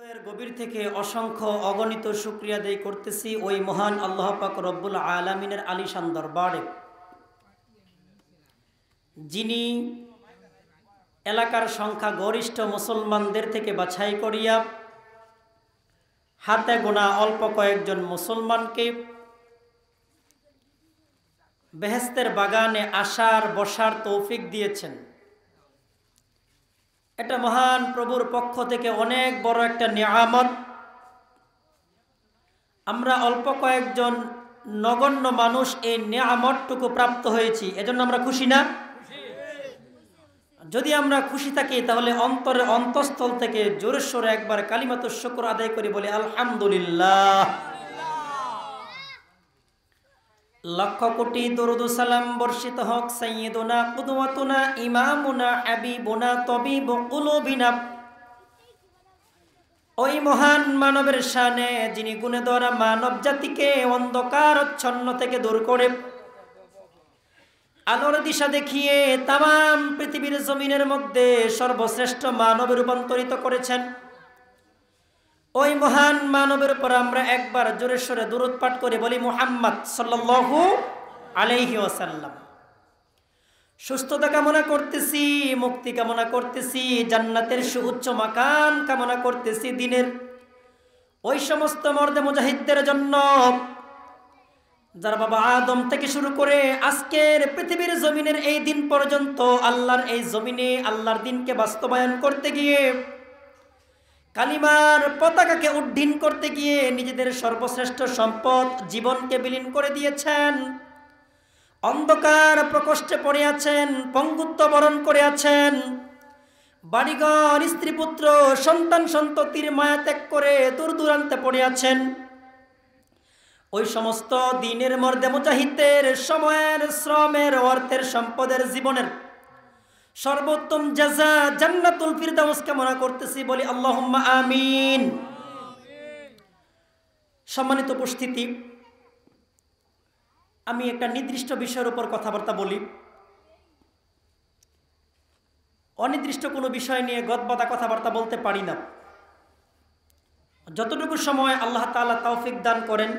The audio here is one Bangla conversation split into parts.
হৃদয়ের গভীর থেকে অসংখ্য অগণিত শুক্রিয়া দেয় করতেছি ওই মহান আল্লাহ পাক রব্বুল আলমিনের আলিশান দরবারে যিনি এলাকার সংখ্যা গরিষ্ঠ মুসলমানদের থেকে বাছাই করিয়া হাতে গোনা অল্প কয়েকজন মুসলমানকে বেহেস্তের বাগানে আসার বসার তৌফিক দিয়েছেন একটা মহান প্রভুর পক্ষ থেকে অনেক বড় একটা নিয়ামত আমরা অল্প কয়েকজন নগণ্য মানুষ এই নিয়ামতটুকু প্রাপ্ত হয়েছি এজন্য আমরা খুশি না যদি আমরা খুশি থাকি তাহলে অন্তরে অন্তঃস্থল থেকে জোরেশ্বরে একবার কালিমাত শকর আদায় করি বলে আলহামদুলিল্লাহ লক্ষ কোটি দরুদ সালাম বর্ষিত হক সাইয়েদুনা কুদুয়াতুনা ইমামুনা বোনা তবিব কুলুবিনা ওই মহান মানবের শানে যিনি গুণে দ্বারা মানব জাতিকে অন্ধকারচ্ছন্ন থেকে দূর করে আলোর দিশা দেখিয়ে তাম পৃথিবীর জমিনের মধ্যে সর্বশ্রেষ্ঠ মানব রূপান্তরিত করেছেন ওই মহান মানবের উপর আমরা একবার জোরেশ্বরে সরে পাঠ করে বলি মোহাম্মদ সাল্লু আলাইহি ওসাল্লাম সুস্থতা কামনা করতেছি মুক্তি কামনা করতেছি জান্নাতের সুউচ্চ মাকাম কামনা করতেছি দিনের ওই সমস্ত মর্দে মুজাহিদদের জন্য যারা বাবা আদম থেকে শুরু করে আজকের পৃথিবীর জমিনের এই দিন পর্যন্ত আল্লাহর এই জমিনে আল্লাহর দিনকে বাস্তবায়ন করতে গিয়ে কালিমার পতাকাকে উড্ডীন করতে গিয়ে নিজেদের সর্বশ্রেষ্ঠ সম্পদ জীবনকে বিলীন করে দিয়েছেন অন্ধকার প্রকোষ্ঠে পড়ে আছেন পঙ্গুত্ব বরণ করে আছেন বাড়িঘর স্ত্রী পুত্র সন্তান সন্ততির মায়া ত্যাগ করে দূর দূরান্তে পড়ে আছেন ওই সমস্ত দিনের মর্দে মুজাহিদের সময়ের শ্রমের অর্থের সম্পদের জীবনের সর্বোত্তম জাজা জান্নাতুল ফিরদাউস কামনা করতেছি বলি আল্লাহুম্মা আমিন সম্মানিত উপস্থিতি আমি একটা নির্দিষ্ট বিষয়ের উপর কথাবার্তা বলি অনির্দিষ্ট কোনো বিষয় নিয়ে গদবাদা কথাবার্তা বলতে পারি না যতটুকু সময় আল্লাহ তালা তৌফিক দান করেন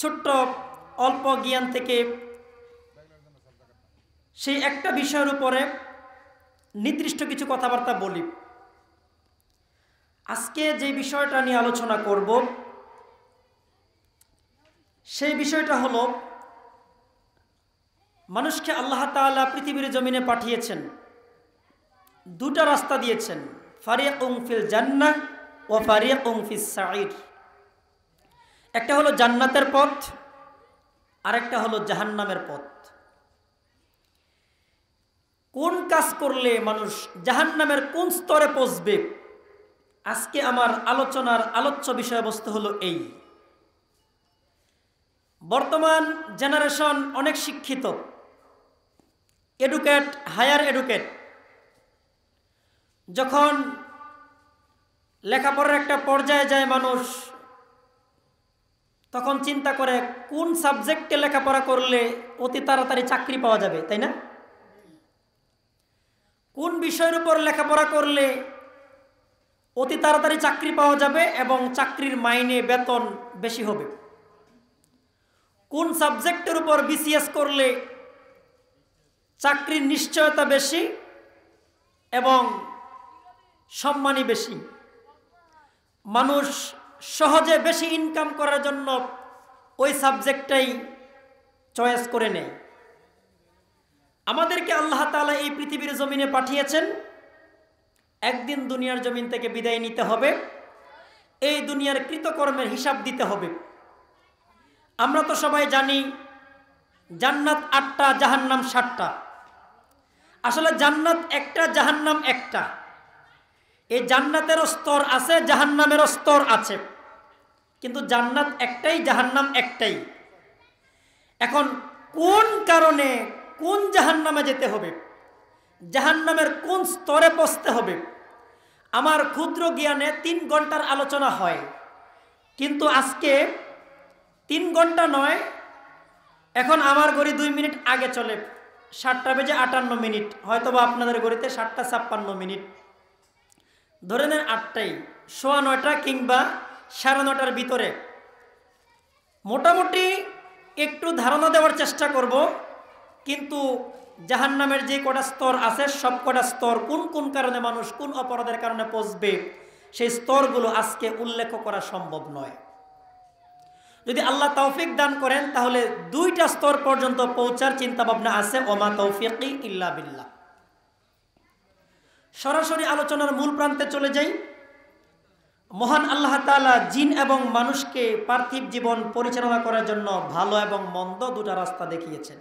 ছোট্ট অল্প জ্ঞান থেকে সেই একটা বিষয়ের উপরে নির্দিষ্ট কিছু কথাবার্তা বলি আজকে যে বিষয়টা নিয়ে আলোচনা করব সেই বিষয়টা হলো মানুষকে আল্লাহ তালা পৃথিবীর জমিনে পাঠিয়েছেন দুটা রাস্তা দিয়েছেন ফারিয়া ফিল জান্না ও ফারিয়া ফিল সাইর একটা হলো জান্নাতের পথ আরেকটা হলো জাহান্নামের পথ কোন কাজ করলে মানুষ জাহান নামের কোন স্তরে পৌঁছবে আজকে আমার আলোচনার আলোচ্য বিষয়বস্তু হলো এই বর্তমান জেনারেশন অনেক শিক্ষিত এডুকেট হায়ার এডুকেট যখন লেখাপড়ার একটা পর্যায়ে যায় মানুষ তখন চিন্তা করে কোন সাবজেক্টে লেখাপড়া করলে অতি তাড়াতাড়ি চাকরি পাওয়া যাবে তাই না কোন বিষয়ের উপর লেখাপড়া করলে অতি তাড়াতাড়ি চাকরি পাওয়া যাবে এবং চাকরির মাইনে বেতন বেশি হবে কোন সাবজেক্টের উপর বিসিএস করলে চাকরির নিশ্চয়তা বেশি এবং সম্মানই বেশি মানুষ সহজে বেশি ইনকাম করার জন্য ওই সাবজেক্টটাই চয়েস করে নেয় আমাদেরকে আল্লাহ তালা এই পৃথিবীর জমিনে পাঠিয়েছেন একদিন দুনিয়ার জমিন থেকে বিদায় নিতে হবে এই দুনিয়ার কৃতকর্মের হিসাব দিতে হবে আমরা তো সবাই জানি জান্নাত আটটা জাহান্নাম ষাটটা আসলে জান্নাত একটা জাহান্নাম একটা এই জান্নাতেরও স্তর আছে জাহান্নামেরও স্তর আছে কিন্তু জান্নাত একটাই জাহান্নাম একটাই এখন কোন কারণে কোন জাহান নামে যেতে হবে জাহান নামের কোন স্তরে পৌঁছতে হবে আমার ক্ষুদ্র জ্ঞানে তিন ঘন্টার আলোচনা হয় কিন্তু আজকে তিন ঘন্টা নয় এখন আমার গড়ি দুই মিনিট আগে চলে সাতটা বেজে আটান্ন মিনিট হয়তোবা আপনাদের গড়িতে সাতটা ছাপ্পান্ন মিনিট ধরে নেন আটটাই সোয়া নয়টা কিংবা সাড়ে নটার ভিতরে মোটামুটি একটু ধারণা দেওয়ার চেষ্টা করব কিন্তু জাহান্নামের যে কটা স্তর আছে সব কটা স্তর কোন কোন কারণে মানুষ কোন অপরাধের কারণে পচবে সেই স্তরগুলো আজকে উল্লেখ করা সম্ভব নয় যদি আল্লাহ তৌফিক দান করেন তাহলে দুইটা স্তর পর্যন্ত পৌঁছার চিন্তাভাবনা আছে ওমা তৌফিকই ইল্লা বিল্লা সরাসরি আলোচনার মূল প্রান্তে চলে যাই মহান আল্লাহ তালা জিন এবং মানুষকে পার্থিব জীবন পরিচালনা করার জন্য ভালো এবং মন্দ দুটা রাস্তা দেখিয়েছেন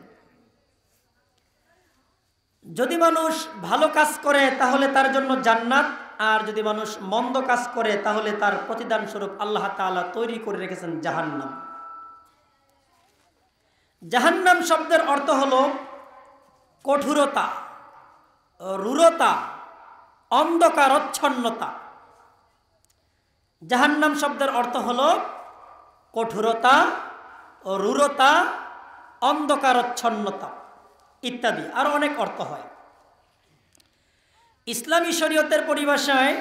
যদি মানুষ ভালো কাজ করে তাহলে তার জন্য জান্নাত আর যদি মানুষ মন্দ কাজ করে তাহলে তার প্রতিদান স্বরূপ আল্লাহ তালা তৈরি করে রেখেছেন জাহান্নাম জাহান্নাম শব্দের অর্থ হল কঠোরতা রুরতা অন্ধকারচ্ছন্নতা জাহান্নাম শব্দের অর্থ হল কঠোরতা রুরতা অন্ধকারচ্ছন্নতা ইত্যাদি আরও অনেক অর্থ হয় ইসলামী শরীয়তের পরিভাষায়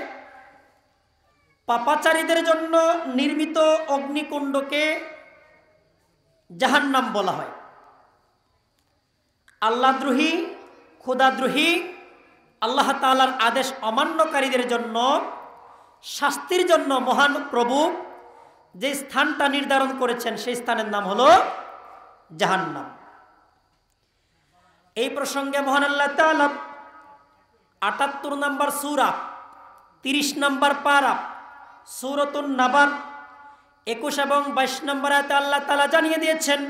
পাপাচারীদের জন্য নির্মিত অগ্নিকুণ্ডকে জাহান্নাম বলা হয় আল্লাদ্রোহী ক্ষুদাদ্রোহী আল্লাহ তালার আদেশ অমান্যকারীদের জন্য শাস্তির জন্য মহান প্রভু যে স্থানটা নির্ধারণ করেছেন সেই স্থানের নাম হল জাহান্নাম এই প্রসঙ্গে মহান আল্লাহ তালাম আটাত্তর নম্বর সুরা তিরিশ নম্বর পারা সুরতুন নাবার একুশ এবং বাইশ নম্বর আয়তে আল্লাহ তালা জানিয়ে দিয়েছেন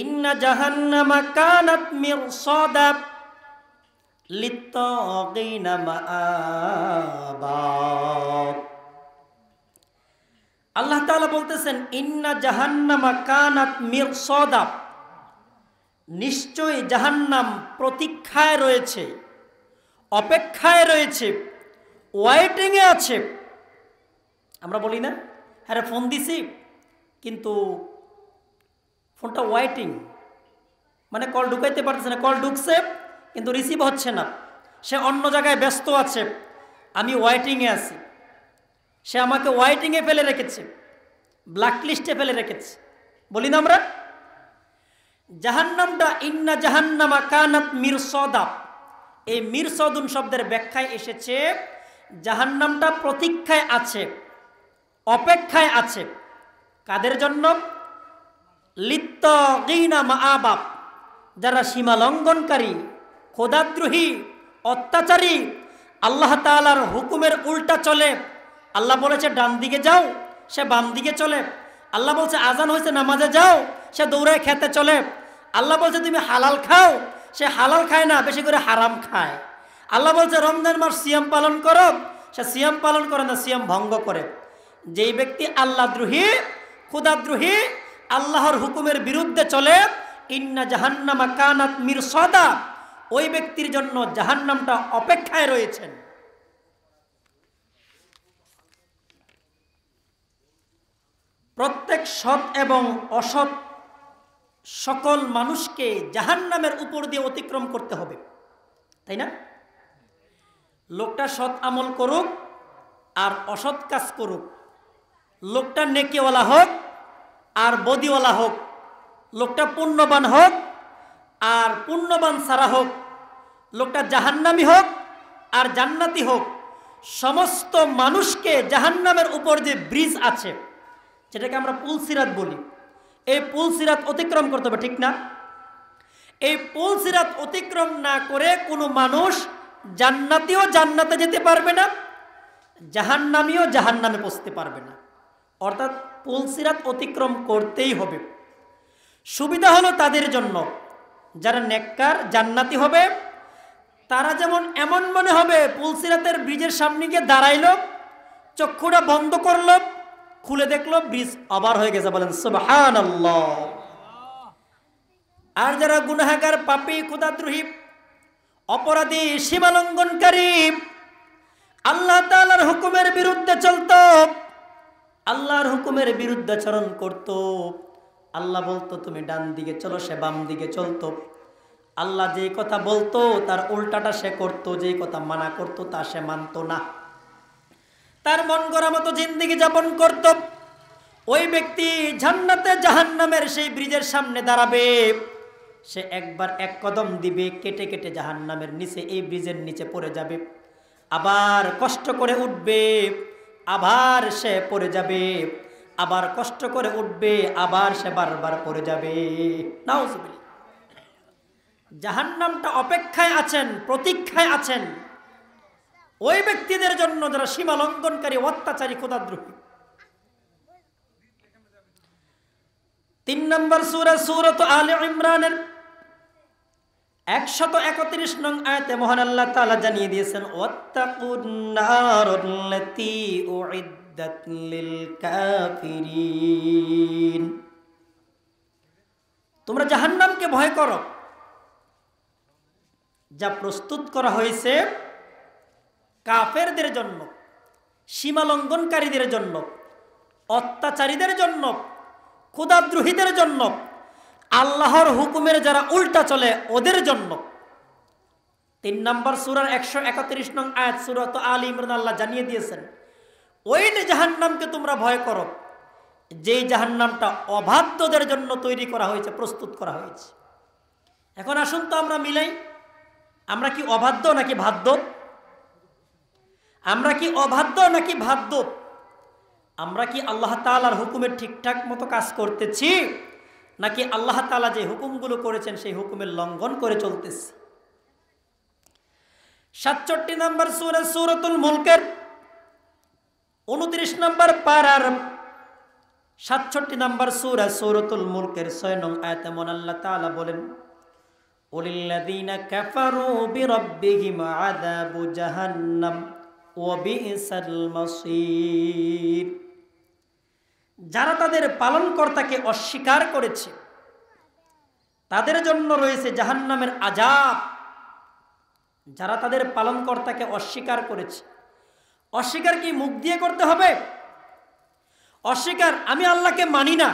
ইন্না জাহান্নামা কানাত মিরসাদা লিত্তাগিনা মাআবা আল্লাহ তাআলা বলতেছেন ইন্না জাহান্নামা কানাত মির সদাব নিশ্চয় জাহান্নাম প্রতীক্ষায় রয়েছে অপেক্ষায় রয়েছে ওয়াইটিংয়ে আছে আমরা বলি না হ্যাঁ ফোন দিছি কিন্তু ফোনটা ওয়াইটিং মানে কল ঢুকাইতে পারতেছে না কল ঢুকছে কিন্তু রিসিভ হচ্ছে না সে অন্য জায়গায় ব্যস্ত আছে আমি ওয়াইটিংয়ে আছি সে আমাকে ওয়াইটিংয়ে ফেলে রেখেছে ব্ল্যাকলিস্টে ফেলে রেখেছে বলি না আমরা জাহান্নামটা ইন্না জাহান্নামা কানাত মিরসদাব এই মিরসদুন শব্দের ব্যাখ্যায় এসেছে জাহান্নামটা প্রতীক্ষায় আছে অপেক্ষায় আছে কাদের জন্য লিত্ত গিনা মা আবাব যারা সীমালঙ্ঘনকারী লঙ্ঘনকারী খোদাদ্রোহী অত্যাচারী আল্লাহ তালার হুকুমের উল্টা চলে আল্লাহ বলেছে ডান দিকে যাও সে বাম দিকে চলে আল্লাহ বলছে আজান হয়েছে নামাজে যাও সে দৌড়ায় খেতে চলে আল্লাহ বলছে তুমি হালাল খাও সে হালাল খায় না বেশি করে হারাম খায় আল্লাহ বলছে রমজান মাস সিয়াম পালন করো সে সিয়াম পালন করে না সিয়াম ভঙ্গ করে যেই ব্যক্তি আল্লাহ দ্রোহী ক্ষুদাদ্রোহী আল্লাহর হুকুমের বিরুদ্ধে চলে ইন্না জাহান্নামা কানাত মির সদা ওই ব্যক্তির জন্য জাহান্নামটা অপেক্ষায় রয়েছেন প্রত্যেক সৎ এবং অসৎ সকল মানুষকে জাহান্নামের উপর দিয়ে অতিক্রম করতে হবে তাই না লোকটা সৎ আমল করুক আর অসৎ কাজ করুক লোকটা নেকিওয়ালা হোক আর বদিওয়ালা হোক লোকটা পুণ্যবান হোক আর পুণ্যবান সারা হোক লোকটা জাহান্নামি হোক আর জান্নাতি হোক সমস্ত মানুষকে জাহান্নামের উপর যে ব্রিজ আছে যেটাকে আমরা পুলসিরাত বলি এই পুল সিরাত অতিক্রম করতে হবে ঠিক না এই পুল সিরাত অতিক্রম না করে কোনো মানুষ জান্নাতিও জান্নাতে যেতে পারবে না জাহান জাহান্নামে পৌঁছতে পারবে না অর্থাৎ পুল সিরাত অতিক্রম করতেই হবে সুবিধা হলো তাদের জন্য যারা নেককার জান্নাতি হবে তারা যেমন এমন মনে হবে পুলসিরাতের ব্রিজের সামনে গিয়ে দাঁড়াইল চক্ষুটা বন্ধ করলো খুলে দেখলো ব্রিজ আবার হয়ে গেছে বলেন সুবহান আর যারা গুনাহাগার পাপি ক্ষুদাদ্রোহী অপরাধী সীমালঙ্ঘনকারী আল্লাহ তালার হুকুমের বিরুদ্ধে চলত আল্লাহর হুকুমের বিরুদ্ধে বিরুদ্ধাচরণ করত আল্লাহ বলতো তুমি ডান দিকে চলো সে বাম দিকে চলতো আল্লাহ যে কথা বলতো তার উল্টাটা সে করতো যে কথা মানা করতো তা সে মানত না তার মন গড়া মতো জিন্দিগি যাপন করত ওই ব্যক্তি জান্নাতে জাহান্নামের সেই ব্রিজের সামনে দাঁড়াবে সে একবার এক কদম দিবে কেটে কেটে জাহান্নামের নিচে এই ব্রিজের নিচে পড়ে যাবে আবার কষ্ট করে উঠবে আবার সে পড়ে যাবে আবার কষ্ট করে উঠবে আবার সে বারবার পড়ে যাবে নাও জাহান্নামটা অপেক্ষায় আছেন প্রতীক্ষায় আছেন ওই ব্যক্তিদের জন্য যারা সীমা লঙ্ঘনকারী অত্যাচারী খোদাদ্রোহী তিন নম্বর সুরা সুরত আল ইমরানের একশত একত্রিশ নং আয়তে মোহন আল্লাহ তালা জানিয়ে দিয়েছেন তোমরা জাহান্নামকে ভয় করো যা প্রস্তুত করা হয়েছে কাফেরদের জন্য সীমালঙ্ঘনকারীদের জন্য অত্যাচারীদের জন্য ক্ষুদাদ্রোহীদের জন্য আল্লাহর হুকুমের যারা উল্টা চলে ওদের জন্য তিন নম্বর সুরার একশো একত্রিশ নং আয়াত সুরত আল ইমরান আল্লাহ জানিয়ে দিয়েছেন ওই জাহান্নামকে তোমরা ভয় করো যেই জাহান্নামটা অবাধ্যদের জন্য তৈরি করা হয়েছে প্রস্তুত করা হয়েছে এখন আসুন তো আমরা মিলাই আমরা কি অবাধ্য নাকি ভাদ্য আমরা কি অবাধ্য নাকি ভাদ্য আমরা কি আল্লাহ তালার হুকুমের ঠিকঠাক মতো কাজ করতেছি নাকি আল্লাহ তালা যে হুকুমগুলো করেছেন সেই হুকুমের লঙ্ঘন করে চলতেছি সাতষট্টি নম্বর সুরে সুরতুল মুলকের উনত্রিশ নম্বর পাড়ার সাতষট্টি নম্বর সুরা সুরতুল মুলকের ছয় নং আয়তে মন আল্লাহ তালা বলেন উলিল্লাদিনা কাফারু বিরব্বিহিম আযাবু জাহান্নাম যারা তাদের পালনকর্তাকে অস্বীকার করেছে তাদের জন্য রয়েছে জাহান্নামের আজাব যারা তাদের পালনকর্তাকে অস্বীকার করেছে অস্বীকার কি মুখ দিয়ে করতে হবে অস্বীকার আমি আল্লাহকে মানি না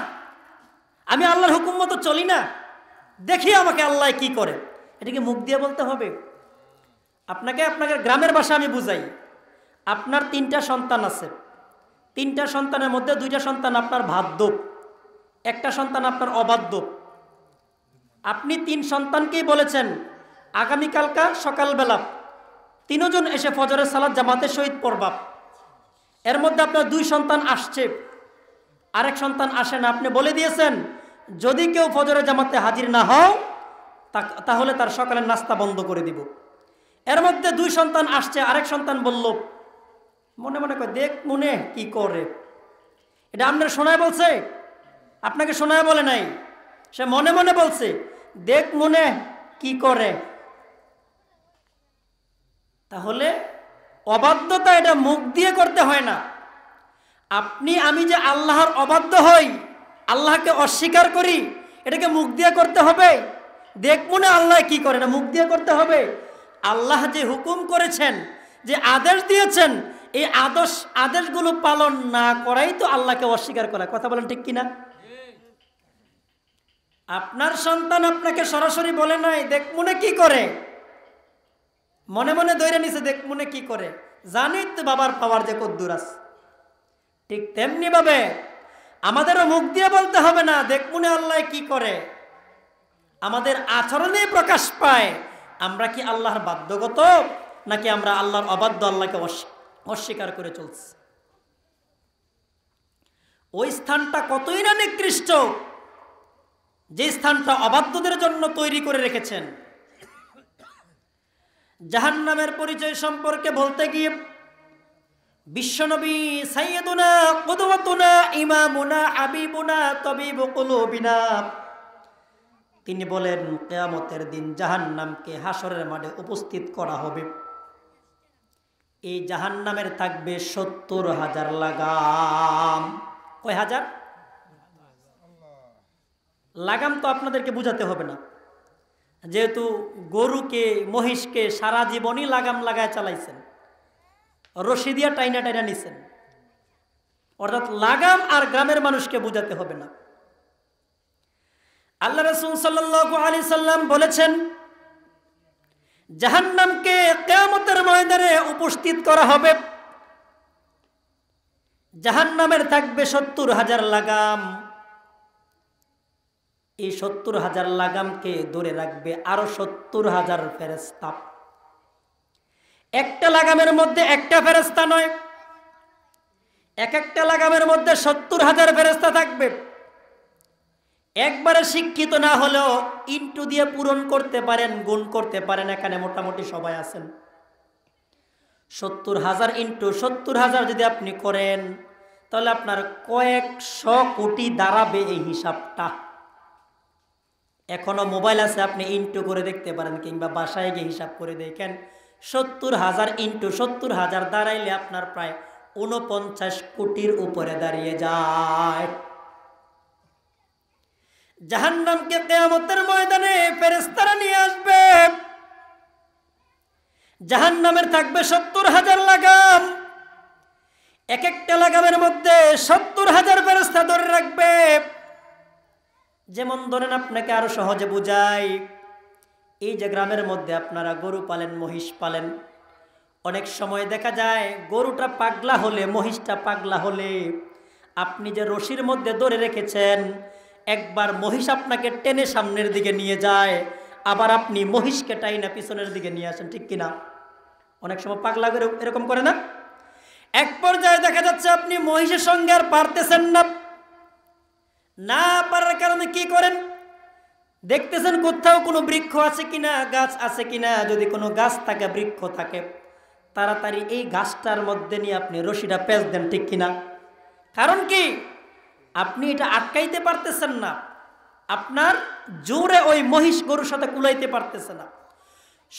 আমি আল্লাহর হুকুম মতো চলি না দেখি আমাকে আল্লাহ কি করে এটাকে মুখ দিয়ে বলতে হবে আপনাকে আপনাকে গ্রামের ভাষা আমি বুঝাই আপনার তিনটা সন্তান আছে তিনটা সন্তানের মধ্যে দুইটা সন্তান আপনার বাধ্য একটা সন্তান আপনার অবাধ্য আপনি তিন সন্তানকেই বলেছেন আগামীকালকা সকালবেলা তিনজন এসে ফজরের সালাদ জামাতের সহিত পড়বাব এর মধ্যে আপনার দুই সন্তান আসছে আরেক সন্তান আসে না আপনি বলে দিয়েছেন যদি কেউ ফজরের জামাতে হাজির না হও তাহলে তার সকালের নাস্তা বন্ধ করে দিব এর মধ্যে দুই সন্তান আসছে আরেক সন্তান বলল মনে মনে করে দেখ মনে কি করে এটা আপনার শোনায় বলছে আপনাকে শোনায় বলে নাই সে মনে মনে বলছে দেখ মনে কি করে তাহলে অবাধ্যতা এটা মুখ দিয়ে করতে হয় না আপনি আমি যে আল্লাহর অবাধ্য হই আল্লাহকে অস্বীকার করি এটাকে মুখ দিয়ে করতে হবে দেখ মনে আল্লাহ কি করে না মুখ দিয়ে করতে হবে আল্লাহ যে হুকুম করেছেন যে আদেশ দিয়েছেন এই আদর্শ আদেশগুলো পালন না করাই তো আল্লাহকে অস্বীকার করা কথা বলেন ঠিক কিনা আপনার সন্তান আপনাকে সরাসরি বলে নাই দেখ মনে কি করে মনে মনে ধরে নিছে দেখ মনে কি করে জানি তো বাবার পাওয়ার যে কদ্দুর আছে ঠিক তেমনিভাবে আমাদেরও মুখ দিয়ে বলতে হবে না দেখ মনে আল্লাহ কি করে আমাদের আচরণে প্রকাশ পায় আমরা কি আল্লাহর বাধ্যগত নাকি আমরা আল্লাহর অবাধ্য আল্লাহকে অস্বীকার অস্বীকার করে চলছে ওই স্থানটা কতই না নিকৃষ্ট যে স্থানটা অবাধ্যদের জন্য তৈরি করে রেখেছেন জাহান নামের পরিচয় সম্পর্কে বলতে গিয়ে বিশ্বনবী সাইয়েদুনা কুদওয়াতুনা ইমামুনা আবিবুনা তবিবু বিনা তিনি বলেন কেয়ামতের দিন জাহান্নামকে হাসরের মাঠে উপস্থিত করা হবে এই জাহান নামের থাকবে সত্তর হাজার লাগাম কয় হাজার লাগাম তো আপনাদেরকে বুঝাতে হবে না যেহেতু গরুকে মহিষকে সারা জীবনই লাগাম লাগায় চালাইছেন রশি দিয়া টাইনা টাইনা নিছেন অর্থাৎ লাগাম আর গ্রামের মানুষকে বুঝাতে হবে না আল্লাহ রসুল সাল্লু আলি সাল্লাম বলেছেন জাহান্নামকে কেয়ামতের ময়দানে উপস্থিত করা হবে জাহান্নামের থাকবে সত্তর হাজার লাগাম এই সত্তর হাজার লাগামকে ধরে রাখবে আরো সত্তর হাজার ফেরেস্তা একটা লাগামের মধ্যে একটা ফেরেস্তা নয় এক একটা লাগামের মধ্যে সত্তর হাজার ফেরেস্তা থাকবে একবারে শিক্ষিত না হলেও ইন্টু দিয়ে পূরণ করতে পারেন গুণ করতে পারেন এখানে মোটামুটি সবাই আছেন সত্তর হাজার ইন্টু সত্তর হাজার যদি আপনি করেন তাহলে আপনার কয়েকশো কোটি দাঁড়াবে এই হিসাবটা এখনও মোবাইল আছে আপনি ইন্টু করে দেখতে পারেন কিংবা বাসায় গিয়ে হিসাব করে দেখেন সত্তর হাজার ইন্টু সত্তর হাজার দাঁড়াইলে আপনার প্রায় ঊনপঞ্চাশ কোটির উপরে দাঁড়িয়ে যায় জাহান্নামকে কেয়ামতের ময়দানে ফেরেস্তারা নিয়ে আসবে জাহান্নামের থাকবে সত্তর হাজার লাগাম এক একটা লাগামের মধ্যে সত্তর হাজার ফেরেস্তা ধরে রাখবে যেমন ধরেন আপনাকে আরো সহজে বুঝাই এই যে গ্রামের মধ্যে আপনারা গরু পালেন মহিষ পালেন অনেক সময় দেখা যায় গরুটা পাগলা হলে মহিষটা পাগলা হলে আপনি যে রশির মধ্যে ধরে রেখেছেন একবার মহিষ আপনাকে টেনে সামনের দিকে নিয়ে যায় আবার আপনি মহিষকে টাইনা পিছনের দিকে নিয়ে আসেন ঠিক কিনা অনেক সময় পাগলা করে এরকম করে না এক পর্যায়ে দেখা যাচ্ছে আপনি মহিষের সঙ্গে আর পারতেছেন না না পারার কারণে কি করেন দেখতেছেন কোথাও কোনো বৃক্ষ আছে কিনা গাছ আছে কিনা যদি কোনো গাছ থাকে বৃক্ষ থাকে তাড়াতাড়ি এই গাছটার মধ্যে নিয়ে আপনি রশিটা পেঁচ দেন ঠিক কিনা কারণ কি আপনি এটা আটকাইতে পারতেছেন না আপনার জোরে ওই মহিষ গরুর সাথে কুলাইতে পারতেছে না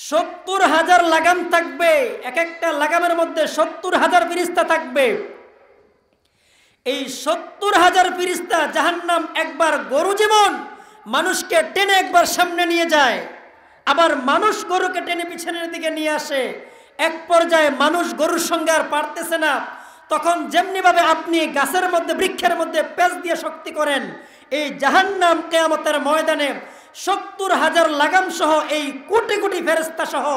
সত্তর হাজার লাগাম থাকবে এক একটা লাগামের মধ্যে সত্তর হাজার ফিরিস্তা থাকবে এই সত্তর হাজার ফিরিস্তা নাম একবার গরু জীবন মানুষকে টেনে একবার সামনে নিয়ে যায় আবার মানুষ গরুকে টেনে পিছনের দিকে নিয়ে আসে এক পর্যায়ে মানুষ গরুর সঙ্গে আর পারতেছে না তখন যেমনিভাবে আপনি গাছের মধ্যে বৃক্ষের মধ্যে পেঁচ দিয়ে শক্তি করেন এই জাহান্নাম কেয়ামতের ময়দানে সত্তর হাজার লাগাম সহ এই কোটি কোটি ফেরেস্তা সহ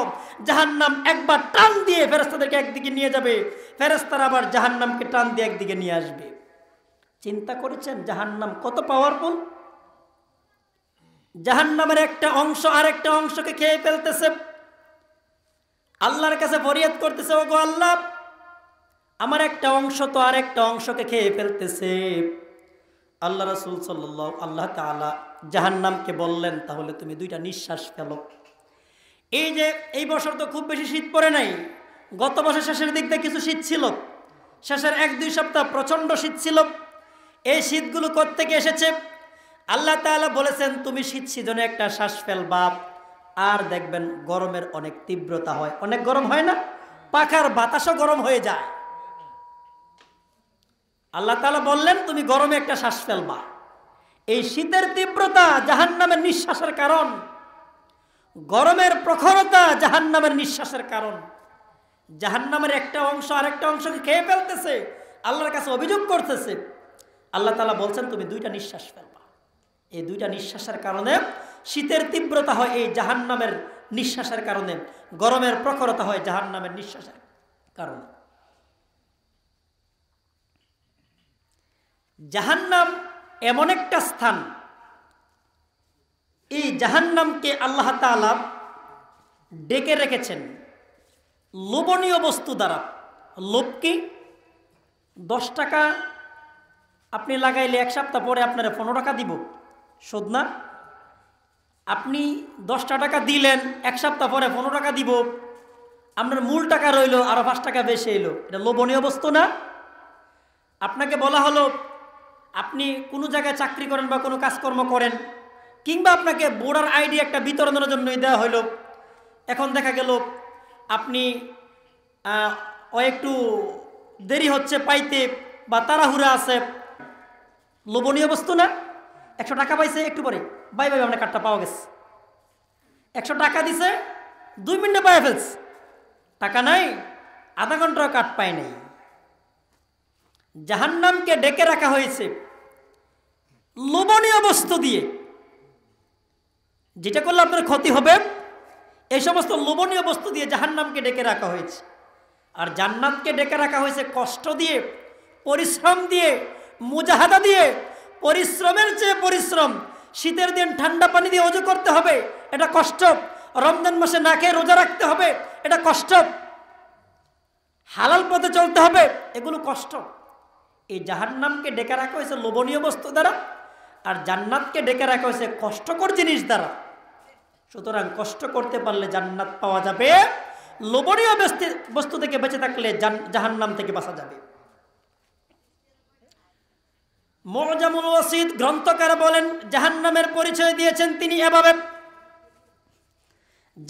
জাহান্নাম একবার টান দিয়ে ফেরেস্তাদেরকে একদিকে নিয়ে যাবে ফেরেস্তারা আবার জাহান্নামকে টান দিয়ে একদিকে নিয়ে আসবে চিন্তা করেছেন জাহান্নাম কত পাওয়ারফুল জাহান্নামের একটা অংশ আর একটা অংশকে খেয়ে ফেলতেছে আল্লাহর কাছে ফরিয়াদ করতেছে ওগো আল্লাহ আমার একটা অংশ তো আর একটা অংশকে খেয়ে ফেলতেছে আল্লাহ রসুল সাল্ল আল্লাহ তালা জাহান্নামকে বললেন তাহলে তুমি দুইটা নিঃশ্বাস ফেলো এই যে এই বছর তো খুব বেশি শীত পড়ে নাই গত বছর শেষের দিক দিয়ে কিছু শীত ছিল শেষের এক দুই সপ্তাহ প্রচণ্ড শীত ছিল এই শীতগুলো কোত্থেকে এসেছে আল্লাহ তালা বলেছেন তুমি শীত সিজনে একটা শ্বাস ফেল বাপ আর দেখবেন গরমের অনেক তীব্রতা হয় অনেক গরম হয় না পাখার বাতাসও গরম হয়ে যায় আল্লাহ তালা বললেন তুমি গরমে একটা শ্বাস ফেলবা এই শীতের তীব্রতা জাহান নামের নিঃশ্বাসের কারণ গরমের প্রখরতা জাহান নামের নিঃশ্বাসের কারণ জাহান নামের একটা অংশ আরেকটা অংশকে খেয়ে ফেলতেছে আল্লাহর কাছে অভিযোগ করতেছে আল্লাহ তালা বলছেন তুমি দুইটা নিঃশ্বাস ফেলবা এই দুইটা নিঃশ্বাসের কারণে শীতের তীব্রতা হয় এই জাহান নামের নিঃশ্বাসের কারণে গরমের প্রখরতা হয় জাহান নামের নিঃশ্বাসের কারণে জাহান্নাম এমন একটা স্থান এই জাহান্নামকে আল্লাহ তালা ডেকে রেখেছেন লোভনীয় বস্তু দ্বারা লোককে দশ টাকা আপনি লাগাইলে এক সপ্তাহ পরে আপনারা পনেরো টাকা দিব শোধ না আপনি দশটা টাকা দিলেন এক সপ্তাহ পরে পনেরো টাকা দিব আপনার মূল টাকা রইল আরও পাঁচ টাকা বেশি এলো এটা লোভনীয় বস্তু না আপনাকে বলা হলো আপনি কোনো জায়গায় চাকরি করেন বা কোনো কাজকর্ম করেন কিংবা আপনাকে বোর্ডার আইডি একটা বিতরণের জন্যই দেওয়া হলো এখন দেখা গেল আপনি একটু দেরি হচ্ছে পাইতে বা তাড়াহুড়া আছে লোভনীয় বস্তু না একশো টাকা পাইছে একটু পরে বাই বাই আপনার কার্ডটা পাওয়া গেছে একশো টাকা দিছে দুই মিনিটে পায়ে ফেলছে টাকা নাই আধা ঘন্টা কাঠ পায় নাই জাহান্নামকে ডেকে রাখা হয়েছে লোভনীয় বস্তু দিয়ে যেটা করলে আপনার ক্ষতি হবে এই সমস্ত লোভনীয় বস্তু দিয়ে জাহান্নামকে ডেকে রাখা হয়েছে আর জান্নাতকে ডেকে রাখা হয়েছে কষ্ট দিয়ে পরিশ্রম দিয়ে মুজাহাদা দিয়ে পরিশ্রমের চেয়ে পরিশ্রম শীতের দিন ঠান্ডা পানি দিয়ে অজু করতে হবে এটা কষ্ট রমজান মাসে না খেয়ে রোজা রাখতে হবে এটা কষ্ট হালাল পথে চলতে হবে এগুলো কষ্ট এই জাহান্নামকে ডেকে রাখা হয়েছে লোভনীয় বস্তু দ্বারা আর জান্নাতকে ডেকে রাখা হয়েছে কষ্টকর জিনিস দ্বারা সুতরাং কষ্ট করতে পারলে জান্নাত পাওয়া যাবে লোবনীয় বস্তু থেকে বেঁচে থাকলে জাহান্নাম থেকে বাঁচা যাবে মজামুল ওয়াসিদ গ্রন্থকার বলেন জাহান্নামের পরিচয় দিয়েছেন তিনি এভাবে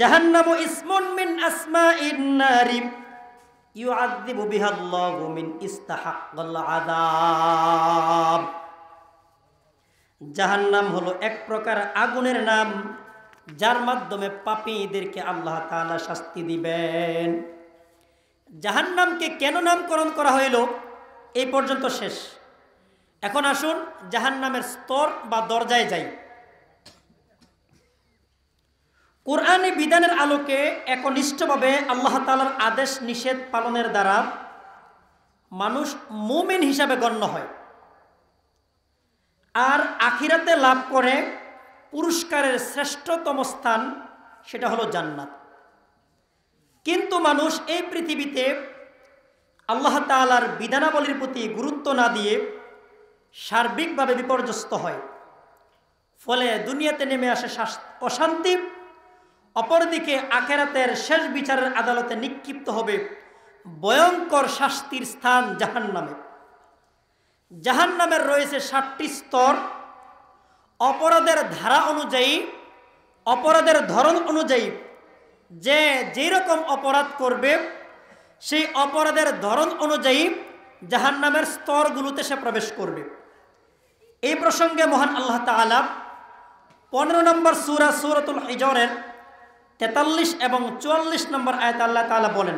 জাহান্নাম ইসমুন আসমা জাহান নাম হলো এক প্রকার আগুনের নাম যার মাধ্যমে পাপীদেরকে আল্লাহ তালা শাস্তি দিবেন জাহান নামকে কেন নামকরণ করা হইল এই পর্যন্ত শেষ এখন আসুন জাহান নামের স্তর বা দরজায় যাই কোরআনে বিধানের আলোকে একনিষ্ঠভাবে আল্লাহ তালার আদেশ নিষেধ পালনের দ্বারা মানুষ মোমেন হিসাবে গণ্য হয় আর আখিরাতে লাভ করে পুরস্কারের শ্রেষ্ঠতম স্থান সেটা হলো জান্নাত কিন্তু মানুষ এই পৃথিবীতে আল্লাহ তালার বিধানাবলীর প্রতি গুরুত্ব না দিয়ে সার্বিকভাবে বিপর্যস্ত হয় ফলে দুনিয়াতে নেমে আসে অশান্তি অপরদিকে আখেরাতের শেষ বিচারের আদালতে নিক্ষিপ্ত হবে ভয়ঙ্কর শাস্তির স্থান জাহান নামে জাহান নামের রয়েছে ষাটটি স্তর অপরাধের ধারা অনুযায়ী অপরাধের ধরন অনুযায়ী যে যেরকম অপরাধ করবে সেই অপরাধের ধরন অনুযায়ী জাহান নামের স্তরগুলোতে সে প্রবেশ করবে এই প্রসঙ্গে মহান আল্লাহ তালা পনেরো নম্বর সুরা সুরতুল হিজরের তেতাল্লিশ এবং চুয়াল্লিশ নম্বর আয়তাল্লাহ আল্লাহ তালা বলেন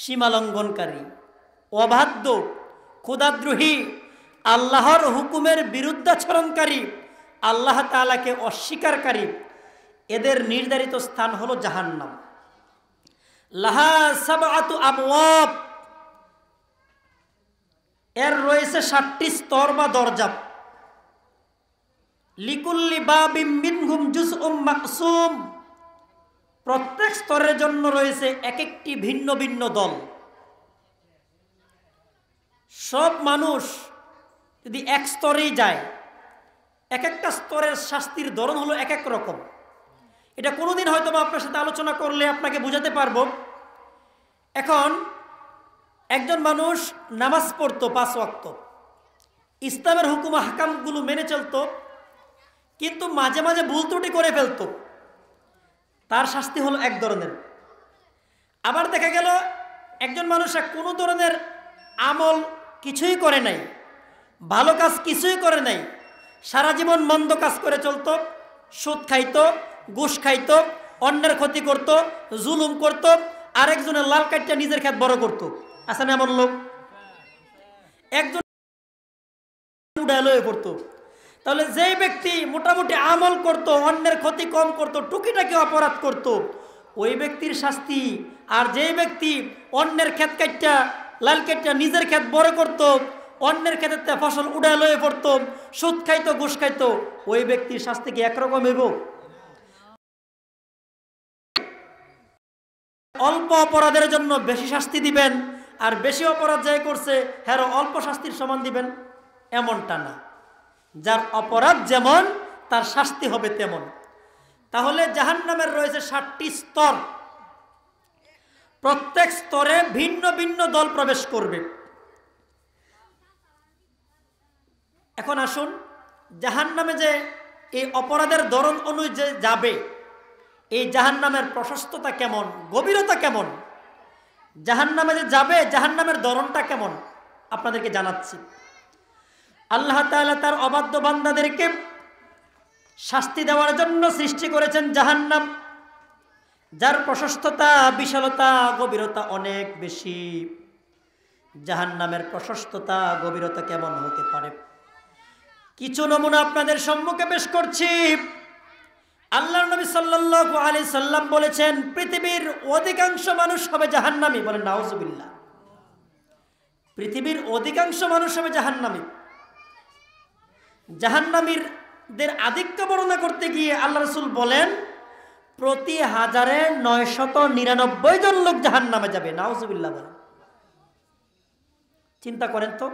সীমালঙ্ঘনকারী অবাধ্য ক্ষুদাদ্রোহী আল্লাহর হুকুমের বিরুদ্ধাচরণকারী আল্লাহ তালাকে অস্বীকারী এদের নির্ধারিত স্থান হলো জাহান্নাম এর রয়েছে সাতটি স্তর বা দরজা লিকুল্লি বাবিম মিনহুম উম মাকসুম প্রত্যেক স্তরের জন্য রয়েছে এক একটি ভিন্ন ভিন্ন দল সব মানুষ যদি এক স্তরেই যায় এক একটা স্তরের শাস্তির ধরন হলো এক এক রকম এটা কোনোদিন হয়তো বা আপনার সাথে আলোচনা করলে আপনাকে বোঝাতে পারব এখন একজন মানুষ নামাজ পড়তো পাঁচ ওয়াক্ত ইসলামের হুকুম হাকামগুলো মেনে চলত কিন্তু মাঝে মাঝে ভুল ত্রুটি করে ফেলতো তার শাস্তি হলো এক ধরনের আবার দেখা গেল একজন মানুষরা কোনো ধরনের আমল কিছুই করে নাই ভালো কাজ কিছুই করে নাই সারা জীবন মন্দ কাজ করে চলত সুদ খাইত ঘুষ খাইত অন্যের ক্ষতি করত জুলুম করত আরেকজনের লাল কাঠটা নিজের খেত বড় করত আছে না এমন লোক একজন উডালয়ে পড়তো তাহলে যেই ব্যক্তি মোটামুটি আমল করত অন্যের ক্ষতি কম করত টুকিটাকে অপরাধ করত ওই ব্যক্তির শাস্তি আর যেই ব্যক্তি অন্যের ক্ষেত কাটটা লাল কেটটা নিজের ক্ষেত বড় করত অন্যের ক্ষেত্রে ফসল উড়ে লয়ে পড়ত সুদ খাইত ঘুষ খাইতো ওই ব্যক্তির শাস্তি কি একরকম হইব অল্প অপরাধের জন্য বেশি শাস্তি দিবেন আর বেশি অপরাধ যাই করছে হ্যাঁ অল্প শাস্তির সমান দিবেন এমনটা না যার অপরাধ যেমন তার শাস্তি হবে তেমন তাহলে জাহান নামের রয়েছে ষাটটি স্তর প্রত্যেক স্তরে ভিন্ন ভিন্ন দল প্রবেশ করবে এখন আসুন জাহান নামে যে এই অপরাধের ধরন অনুযায়ী যাবে এই জাহান নামের প্রশস্ততা কেমন গভীরতা কেমন জাহান নামে যে যাবে জাহান নামের ধরনটা কেমন আপনাদেরকে জানাচ্ছি আল্লাহ তালা তার অবাধ্য বান্দাদেরকে শাস্তি দেওয়ার জন্য সৃষ্টি করেছেন জাহান্নাম যার প্রশস্ততা বিশালতা গভীরতা অনেক বেশি জাহান্নামের প্রশস্ততা গভীরতা কেমন হতে পারে কিছু নমুনা আপনাদের সম্মুখে পেশ করছি আল্লাহ নবী সাল্লু আলি সাল্লাম বলেছেন পৃথিবীর অধিকাংশ মানুষ হবে জাহান্নামি বলেন নাওজবিল্লা পৃথিবীর অধিকাংশ মানুষ হবে জাহান্নামী জাহান্নামীরদের আধিক্য বর্ণনা করতে গিয়ে আল্লাহ রসুল বলেন প্রতি হাজারে নয় শত নিরানব্বই জন লোক জাহান নামে যাবে নাওজুবিল্লা বলেন চিন্তা করেন তো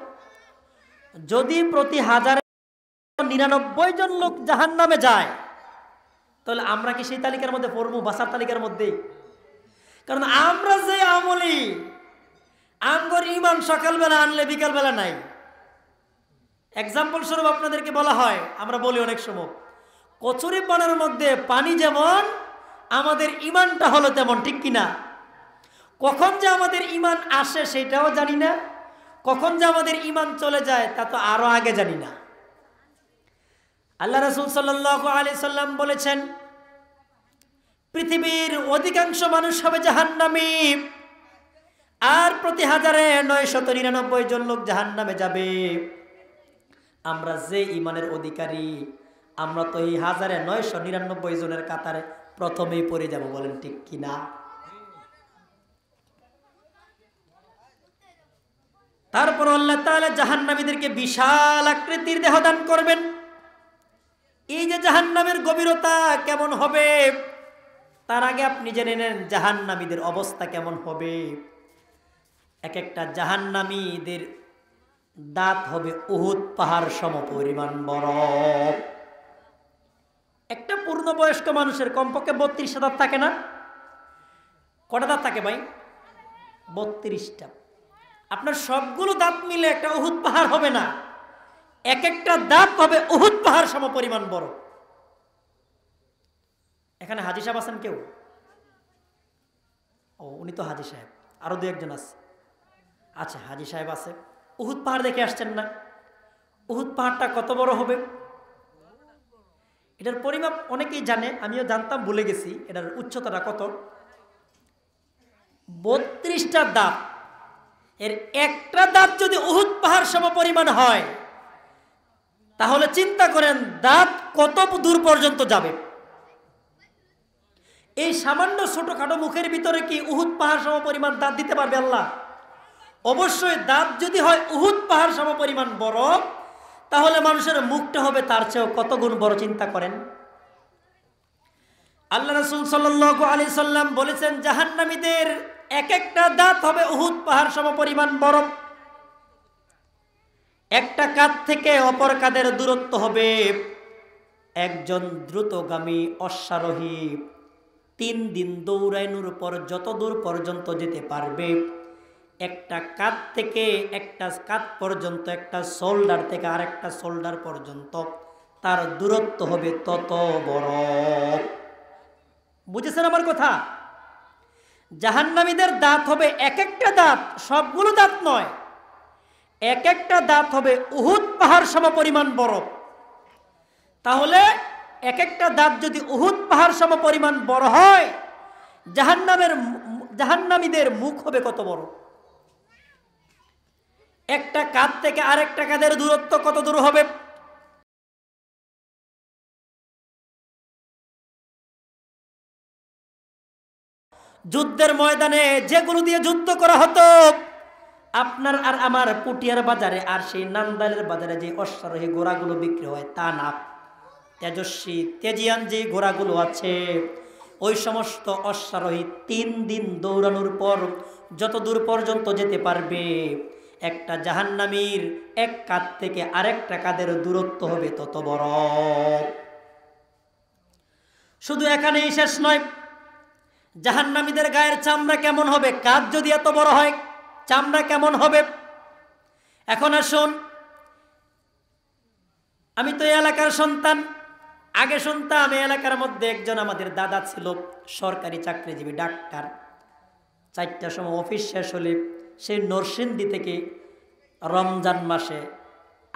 যদি প্রতি হাজারে নিরানব্বই জন লোক জাহান নামে যায় তাহলে আমরা কি সেই তালিকার মধ্যে পড়বো বাসার তালিকার মধ্যে কারণ আমরা যে আমলি আঙ্গর ইমান সকালবেলা আনলে বিকালবেলা নাই এক্সাম্পল স্বরূপ আপনাদেরকে বলা হয় আমরা বলি অনেক সময় কচুরি পানের মধ্যে পানি যেমন আমাদের ইমানটা হলো তেমন ঠিক কিনা কখন যে আমাদের ইমান আসে সেটাও জানি না কখন যে আমাদের ইমান চলে যায় তা তো আরো আগে জানি না আল্লাহ রসুল সাল্লাহ সাল্লাম বলেছেন পৃথিবীর অধিকাংশ মানুষ হবে জাহান্নামি আর প্রতি হাজারে নয়শত নিরানব্বই জন লোক জাহান্নামে যাবে আমরা যে ইমানের অধিকারী আমরা তো এই হাজারে নয়শো নিরানব্বই জনের কাতারে প্রথমেই পড়ে যাব বলেন ঠিক কিনা তারপর আল্লাহ তাহলে জাহান্নামীদেরকে বিশাল আকৃতির দেহদান করবেন এই যে জাহান্নামের গভীরতা কেমন হবে তার আগে আপনি জেনে নেন জাহান্নামীদের অবস্থা কেমন হবে এক একটা জাহান্নামীদের দাঁত হবে উহুত পাহাড় সম পরিমাণ বরফ একটা পূর্ণবয়স্ক মানুষের কমপক্ষে বত্রিশ দাঁত থাকে না কটা দাঁত থাকে ভাই বত্রিশটা আপনার সবগুলো দাঁত মিলে একটা উহুত পাহাড় হবে না এক একটা দাঁত হবে উহুত পাহাড় সম পরিমাণ বরফ এখানে হাজি সাহেব আছেন কেউ ও উনি তো হাজি সাহেব আরও দু একজন আছে আচ্ছা হাজি সাহেব আছে উহুদ পাহাড় দেখে আসছেন না উহুদ পাহাড়টা কত বড় হবে এটার পরিমাপ অনেকেই জানে আমিও জানতাম ভুলে গেছি এটার উচ্চতাটা কত বত্রিশটা দাঁত এর একটা দাঁত যদি উহুদ পাহাড় সম পরিমাণ হয় তাহলে চিন্তা করেন দাঁত কত দূর পর্যন্ত যাবে এই সামান্য ছোটোখাটো মুখের ভিতরে কি উহুদ পাহাড় সম পরিমাণ দাঁত দিতে পারবে আল্লাহ অবশ্যই দাঁত যদি হয় উহুদ পাহাড় সমপরিমাণ বড় তাহলে মানুষের মুখটা হবে তার চেয়েও কত গুণ বড় চিন্তা করেন আল্লাহ রসুল সাল্লু আলি সাল্লাম বলেছেন জাহান্নামীদের এক একটা দাঁত হবে উহুদ পাহাড় সমপরিমাণ বরফ একটা কাঁধ থেকে অপর কাঁধের দূরত্ব হবে একজন দ্রুতগামী অশ্বারোহী তিন দিন দৌড়াইনুর পর যত দূর পর্যন্ত যেতে পারবে একটা কাত থেকে একটা কাত পর্যন্ত একটা শোল্ডার থেকে আর একটা শোল্ডার পর্যন্ত তার দূরত্ব হবে তত বড় বুঝেছেন আমার কথা জাহান্নামীদের দাঁত হবে এক একটা দাঁত সবগুলো দাঁত নয় এক একটা দাঁত হবে উহুদ পাহাড় সম পরিমাণ বরফ তাহলে এক একটা দাঁত যদি উহুদ পাহাড় সম পরিমাণ বড় হয় জাহান্নামের জাহান্নামীদের মুখ হবে কত বড় একটা কাঁধ থেকে আরেকটা কাঁধের দূরত্ব কত দূর হবে যুদ্ধের ময়দানে যেগুলো দিয়ে যুদ্ধ করা হতো আপনার আর আমার পুটিয়ার বাজারে আর সেই নান্দালের বাজারে যে অশ্বারোহী ঘোড়াগুলো বিক্রি হয় তা না তেজস্বী তেজিয়ান যে ঘোড়াগুলো আছে ওই সমস্ত অশ্বারোহী তিন দিন দৌড়ানোর পর যত দূর পর্যন্ত যেতে পারবে একটা জাহান্নামীর এক কাত থেকে আরেকটা কাদের দূরত্ব হবে তত বড় শুধু এখানেই শেষ নয় জাহান্নামীদের গায়ের চামড়া কেমন হবে কাজ যদি এত বড় হয় চামড়া কেমন হবে এখন আসুন আমি তো এলাকার সন্তান আগে শুনতাম এলাকার মধ্যে একজন আমাদের দাদা ছিল সরকারি চাকরিজীবী ডাক্তার চারটার সময় অফিস শেষ হলে সেই নরসিন্দি থেকে রমজান মাসে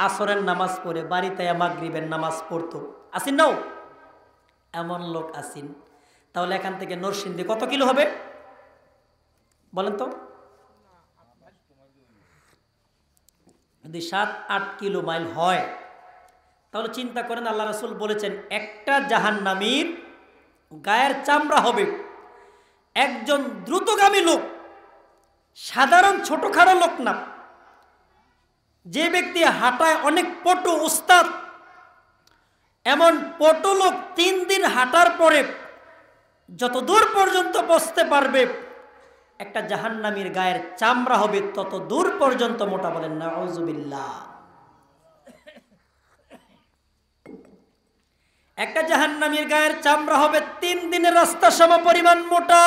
আসরের নামাজ পড়ে বাড়িতে মাগরিবের নামাজ পড়তো আসিন নাও এমন লোক আসিন তাহলে এখান থেকে নরসিন্দি কত কিলো হবে বলেন তো যদি সাত আট কিলো মাইল হয় তাহলে চিন্তা করেন আল্লাহ রাসুল বলেছেন একটা নামির গায়ের চামড়া হবে একজন দ্রুতগামী লোক সাধারণ ছোটোখাটো লোক না যে ব্যক্তি হাঁটায় অনেক পটু উস্তাদ এমন পটু লোক তিন দিন হাঁটার পরে যত দূর পর্যন্ত বসতে পারবে একটা জাহান্নামির গায়ের চামড়া হবে তত দূর পর্যন্ত মোটা বলেন নাউজুবিল্লা একটা জাহান্নামির গায়ের চামড়া হবে তিন দিনের রাস্তা সম পরিমাণ মোটা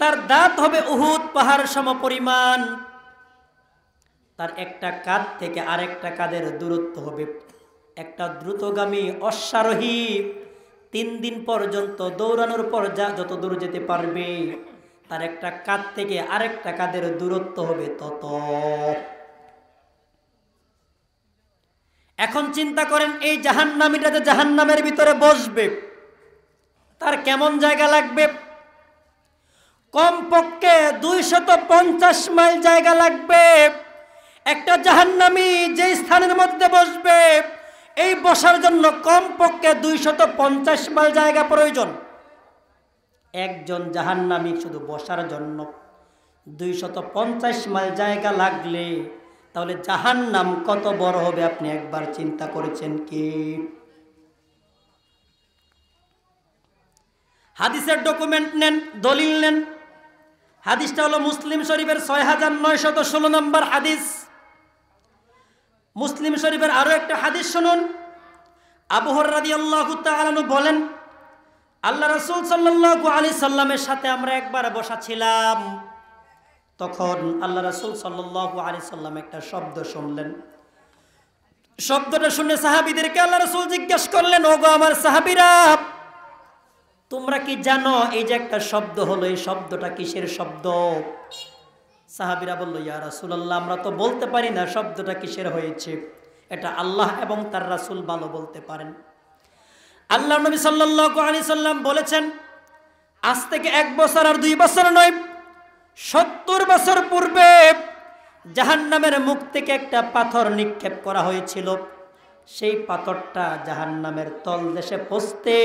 তার দাঁত হবে উহুদ পাহাড় সম পরিমাণ তার একটা কাঁধ থেকে আরেকটা কাদের দূরত্ব হবে একটা দ্রুতগামী অশ্বারোহী তিন দিন পর্যন্ত দৌড়ানোর পর যা যত দূর যেতে পারবে তার একটা কাঁদ থেকে আরেকটা কাদের দূরত্ব হবে তত এখন চিন্তা করেন এই জাহান্নামীটা যে জাহান্নামের ভিতরে বসবে তার কেমন জায়গা লাগবে কমপক্ষে দুইশত পঞ্চাশ মাইল জায়গা লাগবে একটা জাহান্নামি যে স্থানের মধ্যে বসবে এই বসার জন্য কমপক্ষে দুইশত পঞ্চাশ মাইল জায়গা প্রয়োজন একজন জাহান্নামি শুধু বসার জন্য দুইশত পঞ্চাশ মাইল জায়গা লাগলে তাহলে জাহান্নাম কত বড় হবে আপনি একবার চিন্তা করেছেন কি হাদিসের ডকুমেন্ট নেন দলিল নেন হাদিসটা হলো মুসলিম শরীফের ছয় হাজার নয়শত ষোলো নম্বর হাদিস মুসলিম শরীফের আরও একটা হাদিস শুনুন আবহর রাদি আল্লাহ তালু বলেন আল্লাহ রসুল সাল্লু আলি সাল্লামের সাথে আমরা একবার বসা তখন আল্লাহ রসুল সাল্লু আলি সাল্লাম একটা শব্দ শুনলেন শব্দটা শুনে সাহাবিদেরকে আল্লাহ রসুল জিজ্ঞেস করলেন ওগো আমার সাহাবিরা তোমরা কি জানো এই যে একটা শব্দ হলো এই শব্দটা কিসের শব্দ সাহাবিরা বলল ইয়া রাসুলাল্লাহ আমরা তো বলতে পারি না শব্দটা কিসের হয়েছে এটা আল্লাহ এবং তার রাসুল ভালো বলতে পারেন আল্লাহ নবী সাল্লাহ সাল্লাম বলেছেন আজ থেকে এক বছর আর দুই বছর নয় সত্তর বছর পূর্বে জাহান্নামের মুখ থেকে একটা পাথর নিক্ষেপ করা হয়েছিল সেই পাথরটা জাহান্নামের তলদেশে পৌঁছতে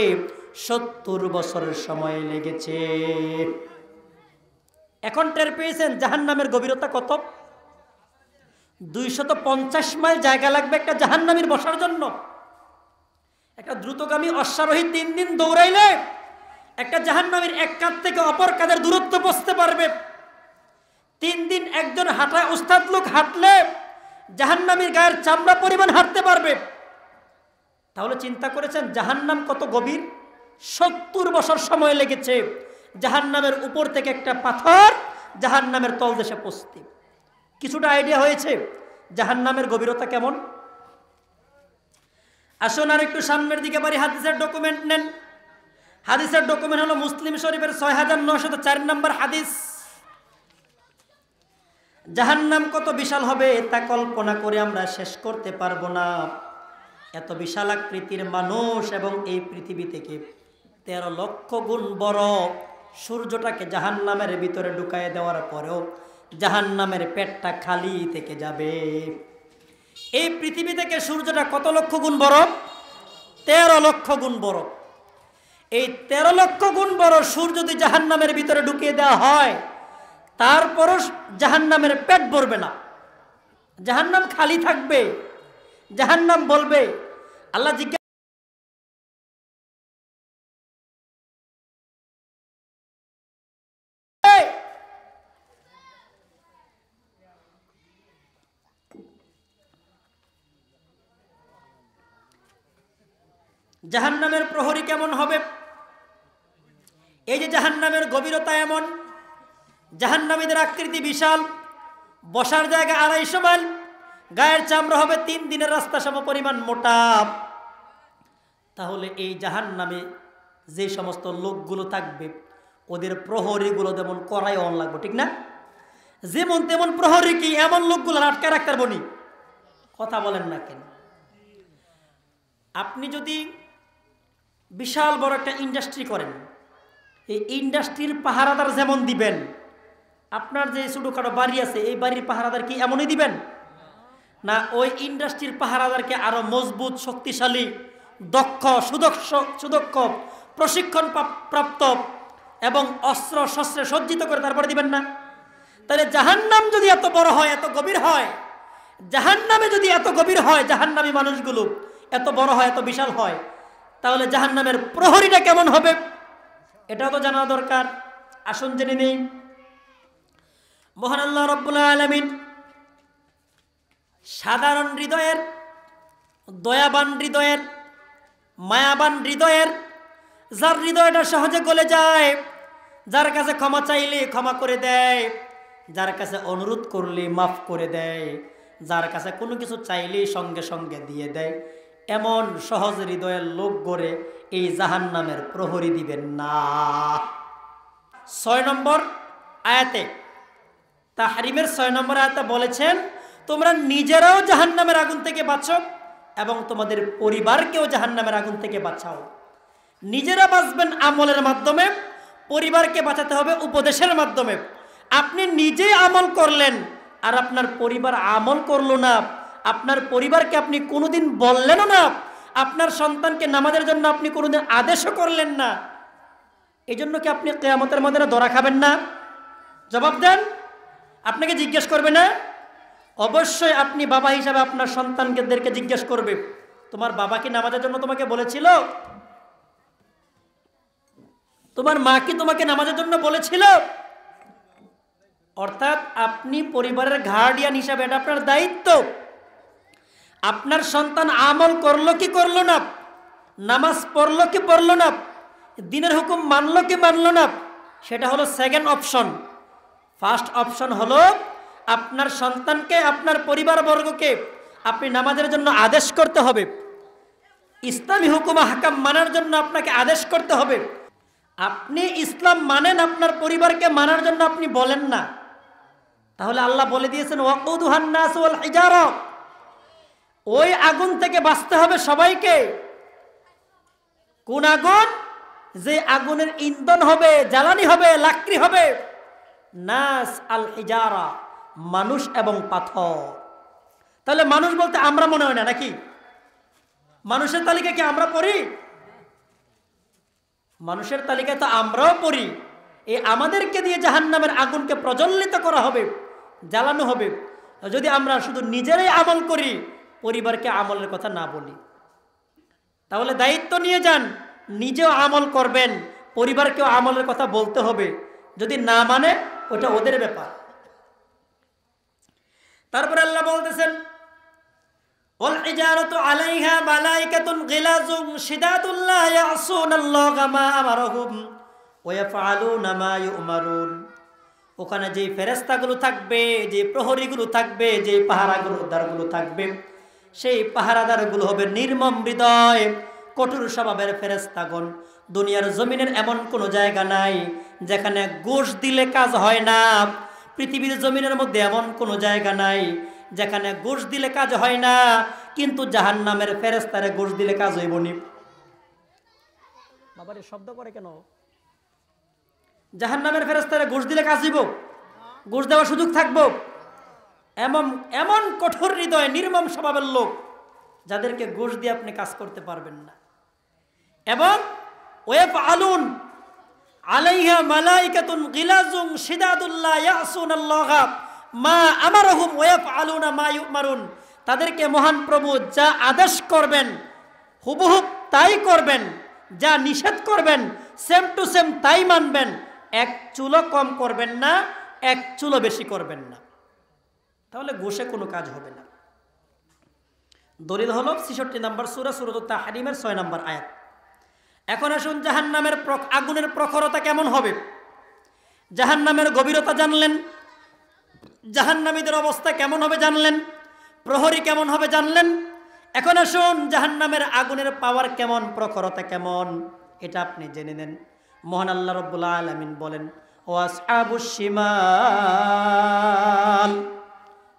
সত্তর বছরের সময় লেগেছে এখন টের পেয়েছেন জাহান নামের গভীরতা কত দুইশত পঞ্চাশ মাইল জায়গা লাগবে একটা জাহান নামের বসার জন্য একটা দ্রুতগামী অশ্বারোহী তিন দিন দৌড়াইলে একটা জাহান নামের এক কাঁধ থেকে অপর কাদের দূরত্ব বসতে পারবে তিন দিন একজন হাঁটা উস্তাদ লোক হাঁটলে জাহান্নামীর গায়ের চামড়া পরিমাণ হাঁটতে পারবে তাহলে চিন্তা করেছেন জাহান্নাম কত গভীর সত্তর বছর সময় লেগেছে জাহান নামের উপর থেকে একটা পাথর জাহান নামের তলদেশে পৌঁছতে কিছুটা আইডিয়া হয়েছে জাহান নামের গভীরতা কেমন আসুন আর একটু সামনের দিকে পারি হাদিসের ডকুমেন্ট নেন হাদিসের ডকুমেন্ট হলো মুসলিম শরীফের ছয় হাজার নশত চার নম্বর হাদিস নাম কত বিশাল হবে তা কল্পনা করে আমরা শেষ করতে পারবো না এত বিশাল আকৃতির মানুষ এবং এই পৃথিবী থেকে তেরো লক্ষ গুণ বড় সূর্যটাকে জাহান নামের ভিতরে ঢুকাই দেওয়ার পরেও জাহান নামের পেটটা খালি থেকে যাবে এই পৃথিবী থেকে সূর্যটা কত লক্ষ গুণ বড় তেরো লক্ষ গুণ বড় এই তেরো লক্ষ গুণ বড় সূর্য যদি জাহান নামের ভিতরে ঢুকিয়ে দেওয়া হয় তারপরও জাহান নামের পেট ভরবে না জাহান্নাম খালি থাকবে জাহান্নাম বলবে আল্লাহ জিজ্ঞাসা জাহান্নামের প্রহরী কেমন হবে এই যে জাহান্নামের গভীরতা এমন নামীদের আকৃতি বিশাল বসার জায়গা আড়াইশো মাইল গায়ের চামড়া হবে তিন দিনের রাস্তা সম পরিমাণ মোটা তাহলে এই জাহান নামে যে সমস্ত লোকগুলো থাকবে ওদের প্রহরীগুলো যেমন করাই অন লাগবে ঠিক না যেমন তেমন প্রহরী কি এমন লোকগুলো আটকে রাখতে পারবনি কথা বলেন না কেন আপনি যদি বিশাল বড় একটা ইন্ডাস্ট্রি করেন এই ইন্ডাস্ট্রির পাহারাদার যেমন দিবেন আপনার যে ছোটোখাটো বাড়ি আছে এই বাড়ির পাহারাদার কি এমনই দিবেন না ওই ইন্ডাস্ট্রির পাহারাদারকে আরও মজবুত শক্তিশালী দক্ষ সুদক্ষ সুদক্ষ প্রশিক্ষণ প্রাপ্ত এবং অস্ত্র শস্ত্রে সজ্জিত করে তারপরে দিবেন না তাহলে জাহান্নাম যদি এত বড় হয় এত গভীর হয় জাহান্নামে যদি এত গভীর হয় জাহান্নামী মানুষগুলো এত বড় হয় এত বিশাল হয় তাহলে জাহান্নামের প্রহরীটা কেমন হবে এটাও তো জানা দরকার আসুন জেনে নেই মোহন আল্লাহ রব্বুল্লাহ আলমিন সাধারণ হৃদয়ের দয়াবান হৃদয়ের মায়াবান হৃদয়ের যার হৃদয়টা সহজে গলে যায় যার কাছে ক্ষমা চাইলে ক্ষমা করে দেয় যার কাছে অনুরোধ করলে মাফ করে দেয় যার কাছে কোনো কিছু চাইলে সঙ্গে সঙ্গে দিয়ে দেয় এমন সহজ হৃদয়ের লোক গড়ে এই জাহান নামের প্রহরী দিবেন না ছয় নম্বর আয়াতে তা হারিমের ছয় নম্বর আয়াতে বলেছেন তোমরা নিজেরাও জাহান নামের আগুন থেকে বাঁচো এবং তোমাদের পরিবারকেও জাহান নামের আগুন থেকে বাঁচাও নিজেরা বাঁচবেন আমলের মাধ্যমে পরিবারকে বাঁচাতে হবে উপদেশের মাধ্যমে আপনি নিজে আমল করলেন আর আপনার পরিবার আমল করলো না আপনার পরিবারকে আপনি কোনোদিন বললেনও না আপনার সন্তানকে নামাজের জন্য আপনি কোনোদিন আদেশও করলেন না এই জন্য কি আপনি কেয়ামতের মধ্যে দরা খাবেন না জবাব দেন আপনাকে জিজ্ঞেস করবে না অবশ্যই আপনি বাবা হিসাবে আপনার সন্তানকেদেরকে জিজ্ঞেস করবে তোমার বাবা কি নামাজের জন্য তোমাকে বলেছিল তোমার মা কি তোমাকে নামাজের জন্য বলেছিল অর্থাৎ আপনি পরিবারের গার্ডিয়ান হিসাবে এটা আপনার দায়িত্ব আপনার সন্তান আমল করলো কি করলো না নামাজ পড়লো কি পড়লো না দিনের হুকুম মানলো কি মানলো না সেটা হলো সেকেন্ড অপশন ফার্স্ট অপশন হলো আপনার সন্তানকে আপনার পরিবারবর্গকে আপনি নামাজের জন্য আদেশ করতে হবে ইসলামী হুকুম হাকাম মানার জন্য আপনাকে আদেশ করতে হবে আপনি ইসলাম মানেন আপনার পরিবারকে মানার জন্য আপনি বলেন না তাহলে আল্লাহ বলে দিয়েছেন ওয়াকুদ হান্নাস ওয়াল হিজারা ওই আগুন থেকে বাঁচতে হবে সবাইকে কোন আগুন যে আগুনের ইন্ধন হবে জ্বালানি হবে লাকড়ি হবে নাস আল ইজারা মানুষ এবং পাথর তাহলে মানুষ বলতে আমরা মনে হয় না নাকি মানুষের তালিকা কি আমরা পড়ি মানুষের তালিকায় তো আমরাও পড়ি এই আমাদেরকে দিয়ে জাহান নামের আগুনকে প্রজ্বলিত করা হবে জ্বালানো হবে যদি আমরা শুধু নিজেরাই আমল করি পরিবারকে আমলের কথা না বলি তাহলে দায়িত্ব নিয়ে যান নিজেও আমল করবেন পরিবারকেও আমলের কথা বলতে হবে যদি না মানে ওটা ওদের ব্যাপার তারপর আল্লাহ বলতেছেন ওয়া ওখানে যে ফেরেস্তাগুলো থাকবে যে প্রহরীগুলো থাকবে যে পাহারাগুলো উদ্ধারগুলো থাকবে সেই পাহারাদারগুলো হবে নির্মম হৃদয় কঠোর স্বভাবের ফেরেস্তাগণ দুনিয়ার জমিনের এমন কোনো জায়গা নাই যেখানে গোশ দিলে কাজ হয় না পৃথিবীর জমিনের মধ্যে এমন কোনো জায়গা নাই যেখানে গোশ দিলে কাজ হয় না কিন্তু জাহান নামের ফেরেস্তারে গোশ দিলে কাজ হইব নি বাবার শব্দ করে কেন জাহান নামের ফেরেস্তারে গোশ দিলে কাজ হইব গোশ দেওয়ার সুযোগ থাকবো এমন এমন কঠোর হৃদয় নির্মম স্বভাবের লোক যাদেরকে গোষ দিয়ে আপনি কাজ করতে পারবেন না এবং ওয়েব আলুন আলাইহা মালাইকাতুন গিলাজুম সিদাদুল্লাহ ইয়াসুনাল্লাহ মা আমারহুম ওয়েব আলুনা মা ইউমারুন তাদেরকে মহান প্রভু যা আদেশ করবেন হুবহু তাই করবেন যা নিষেধ করবেন সেম টু সেম তাই মানবেন এক চুলো কম করবেন না এক চুলো বেশি করবেন না তাহলে গোসে কোনো কাজ হবে না দলিল হল ছিষট্টি নাম্বার সুরা সুরত হারিমের ছয় নম্বর আয়াত এখন আসুন জাহান নামের আগুনের প্রখরতা কেমন হবে জাহান নামের গভীরতা জানলেন জাহান্নামীদের অবস্থা কেমন হবে জানলেন প্রহরী কেমন হবে জানলেন এখন আসুন জাহান্নামের আগুনের পাওয়ার কেমন প্রখরতা কেমন এটা আপনি জেনে নেন মোহন আল্লাহ রব্বুল্লা আলমিন বলেন ও আবু সীমা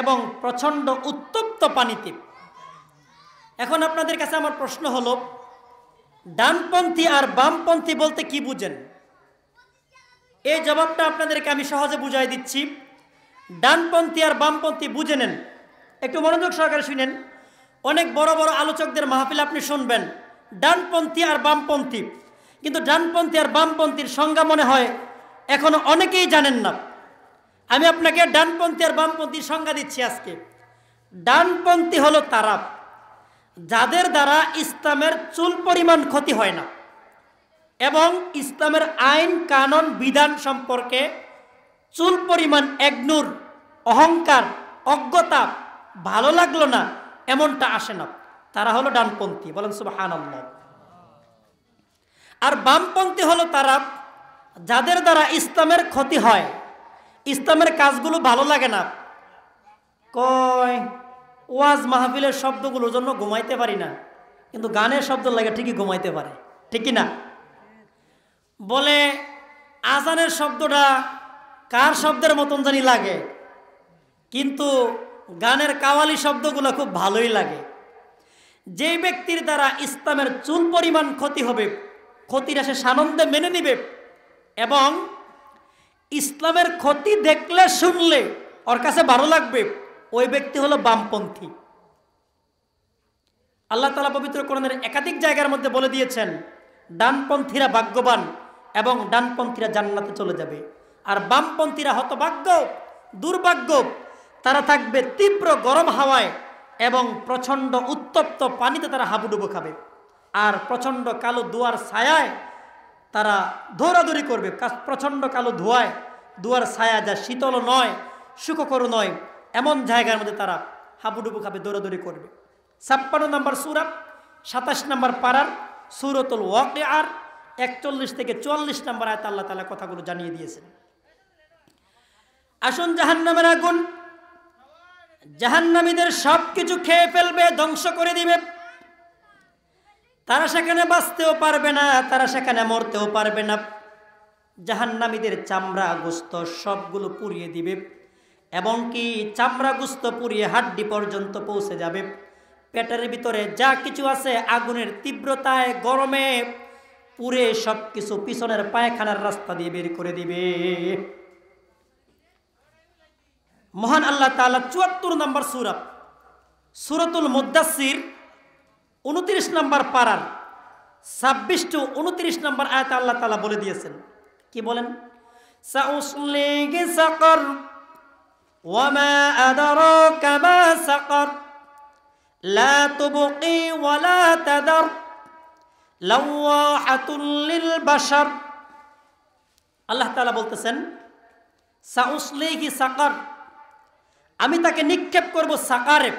এবং প্রচণ্ড উত্তপ্ত পানিতে এখন আপনাদের কাছে আমার প্রশ্ন হলো ডানপন্থী আর বামপন্থী বলতে কি বুঝেন এই জবাবটা আপনাদেরকে আমি সহজে বুঝাই দিচ্ছি ডানপন্থী আর বামপন্থী বুঝে নেন একটু মনোযোগ সহকারে শুনেন অনেক বড় বড় আলোচকদের মাহফিল আপনি শুনবেন ডানপন্থী আর বামপন্থী কিন্তু ডানপন্থী আর বামপন্থীর সংজ্ঞা মনে হয় এখনো অনেকেই জানেন না আমি আপনাকে ডানপন্থী আর বামপন্থী সংজ্ঞা দিচ্ছি আজকে ডানপন্থী হলো তারা যাদের দ্বারা ইসলামের চুল পরিমাণ ক্ষতি হয় না এবং ইসলামের আইন কানন বিধান সম্পর্কে চুল পরিমাণ একনুর অহংকার অজ্ঞতা ভালো লাগলো না এমনটা আসে না তারা হলো ডানপন্থী বলেন আনন্দ আর বামপন্থী হলো তারা যাদের দ্বারা ইসলামের ক্ষতি হয় ইসলামের কাজগুলো ভালো লাগে না কয় ওয়াজ মাহফিলের শব্দগুলোর জন্য ঘুমাইতে পারি না কিন্তু গানের শব্দ লাগে ঠিকই ঘুমাইতে পারে ঠিকই না বলে আজানের শব্দটা কার শব্দের মতন জানি লাগে কিন্তু গানের কাওয়ালি শব্দগুলো খুব ভালোই লাগে যেই ব্যক্তির দ্বারা ইসলামের চুল পরিমাণ ক্ষতি হবে ক্ষতিটা সে সানন্দে মেনে নিবে এবং ইসলামের ক্ষতি দেখলে শুনলে ওর কাছে ভালো লাগবে ওই ব্যক্তি হলো বামপন্থী আল্লাহ তালা পবিত্র কোরআনের একাধিক জায়গার মধ্যে বলে দিয়েছেন ডানপন্থীরা ভাগ্যবান এবং ডানপন্থীরা জান্নাতে চলে যাবে আর বামপন্থীরা হতভাগ্য দুর্ভাগ্য তারা থাকবে তীব্র গরম হাওয়ায় এবং প্রচণ্ড উত্তপ্ত পানিতে তারা হাবুডুবু খাবে আর প্রচণ্ড কালো দুয়ার ছায়ায় তারা দৌড়াদৌড়ি করবে প্রচণ্ড কালো ধোয়ায় দুয়ার ছায়া যা শীতল নয় সুখকর নয় এমন জায়গার মধ্যে তারা হাবুডুবু খাবে দৌড়াদৌড়ি করবে ছাপ্পান্ন নম্বর সুরা সাতাশ নম্বর পাড়ার সুরতল ওয়াকে আর একচল্লিশ থেকে চুয়াল্লিশ নম্বর আয়তা আল্লাহ তালা কথাগুলো জানিয়ে দিয়েছেন আসুন জাহান্নামের আগুন জাহান্নামীদের সব কিছু খেয়ে ফেলবে ধ্বংস করে দিবে তারা সেখানে বাঁচতেও পারবে না তারা সেখানে মরতেও পারবে না জাহান্নামীদের চামড়া গুস্ত সবগুলো পুড়িয়ে দিবে এবং কি চামড়া গুস্ত পুড়িয়ে হাড্ডি পর্যন্ত পৌঁছে যাবে পেটের ভিতরে যা কিছু আছে আগুনের তীব্রতায় গরমে পুরে সব কিছু পিছনের পায়খানার রাস্তা দিয়ে বের করে দিবে মহান আল্লাহ তালা চুয়াত্তর নম্বর সুরাব সুরতুল মুদাসির উনত্রিশ নম্বর পাড়ার ছাব্বিশ টু উনত্রিশ নম্বর আয়তা আল্লাহ তালা বলে দিয়েছেন কি বলেন আল্লাহ তালা বলতেছেন সাকার আমি তাকে নিক্ষেপ করব সাকারে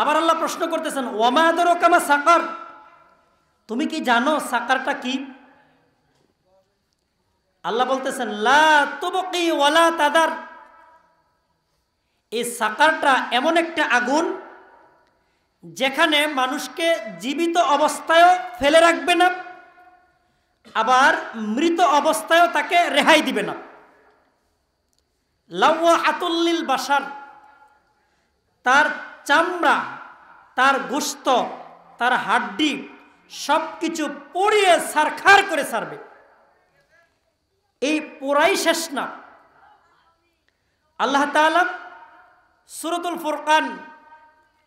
আবার আল্লাহ প্রশ্ন করতেছেন ওমাদর কামা সাকার তুমি কি জানো সাকারটা কি আল্লাহ বলতেছেন লা ওয়ালা তাদার এই সাকারটা এমন একটা আগুন যেখানে মানুষকে জীবিত অবস্থায়ও ফেলে রাখবে না আবার মৃত অবস্থায়ও তাকে রেহাই দিবে না লাউ আতুল্লিল বাসার তার চামড়া তার গোস্ত তার হাড্ডি সব কিছু পড়িয়ে সারখার করে সারবে এই পোড়াই শেষ না আল্লাহ তালাম সুরতুল ফোরকান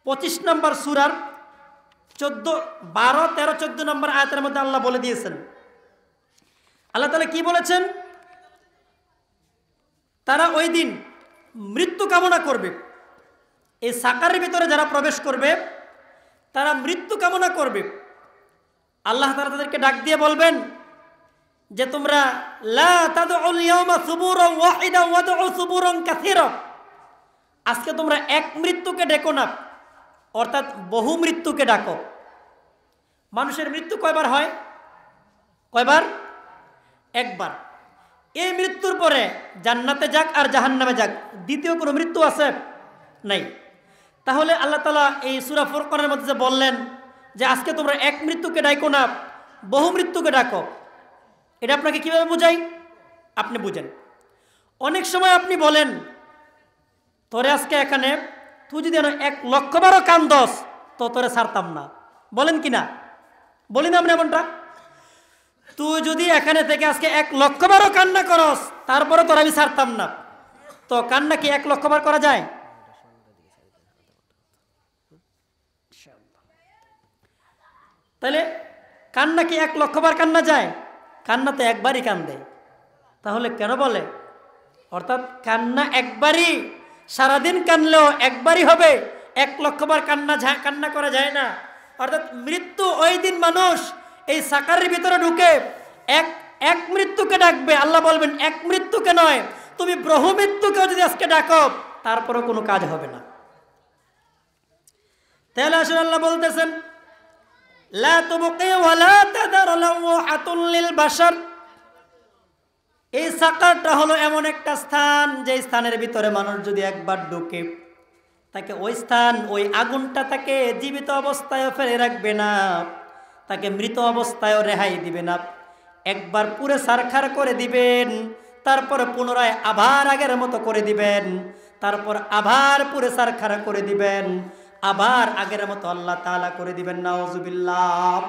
পঁচিশ নম্বর সুরার চোদ্দ বারো তেরো চোদ্দ নম্বর আয়তের মধ্যে আল্লাহ বলে দিয়েছেন আল্লাহ তালা কি বলেছেন তারা ওই দিন মৃত্যু কামনা করবে এই সাকারের ভিতরে যারা প্রবেশ করবে তারা মৃত্যু কামনা করবে আল্লাহ তারা তাদেরকে ডাক দিয়ে বলবেন যে তোমরা আজকে তোমরা এক মৃত্যুকে ডেকো না অর্থাৎ বহু মৃত্যুকে ডাকো মানুষের মৃত্যু কয়বার হয় কয়বার একবার এই মৃত্যুর পরে জান্নাতে যাক আর জাহান্নামে যাক দ্বিতীয় কোনো মৃত্যু আছে নাই তাহলে আল্লাহ তালা এই সুরা ফোরকনের মধ্যে যে বললেন যে আজকে তোমরা এক মৃত্যুকে ডাইকো না বহু মৃত্যুকে ডাকো এটা আপনাকে কিভাবে বুঝাই আপনি বুঝেন অনেক সময় আপনি বলেন তোরে আজকে এখানে তুই যদি এক লক্ষ বারো কান দস তো তোরে ছাড়তাম না বলেন কি না বলি না আপনি এমনটা তুই যদি এখানে থেকে আজকে এক লক্ষ বারো কান্না করস তারপরে তোর আমি ছাড়তাম না তো কান্না কি এক লক্ষ বার করা যায় তাহলে কান্না কি এক লক্ষবার কান্না যায় কান্না তো একবারই কান্দে তাহলে কেন বলে অর্থাৎ কান্না একবারই সারাদিন কানলেও একবারই হবে এক লক্ষবার কান্না কান্না করা যায় না অর্থাৎ মৃত্যু ওই দিন মানুষ এই সাকারের ভিতরে ঢুকে এক এক মৃত্যুকে ডাকবে আল্লাহ বলবেন এক মৃত্যুকে নয় তুমি ব্রহ মৃত্যুকেও যদি আজকে ডাকো তারপরও কোনো কাজ হবে না তাহলে আসলে আল্লাহ বলতেছেন লা তুবকি ওয়ালা তাদার লাওহাতুল লিল বাশার এই সাকারটা হলো এমন একটা স্থান যে স্থানের ভিতরে মানুষ যদি একবার ঢুকে তাকে ওই স্থান ওই আগুনটা তাকে জীবিত অবস্থায় ফেলে রাখবে না তাকে মৃত অবস্থায়ও রেহাই দিবে না একবার পুরে সারখার করে দিবেন তারপরে পুনরায় আবার আগের মতো করে দিবেন তারপর আবার পুরে সারখার করে দিবেন আবার আগের মতো আল্লাহ তালা করে দিবেন নাওজুবিল্লাহ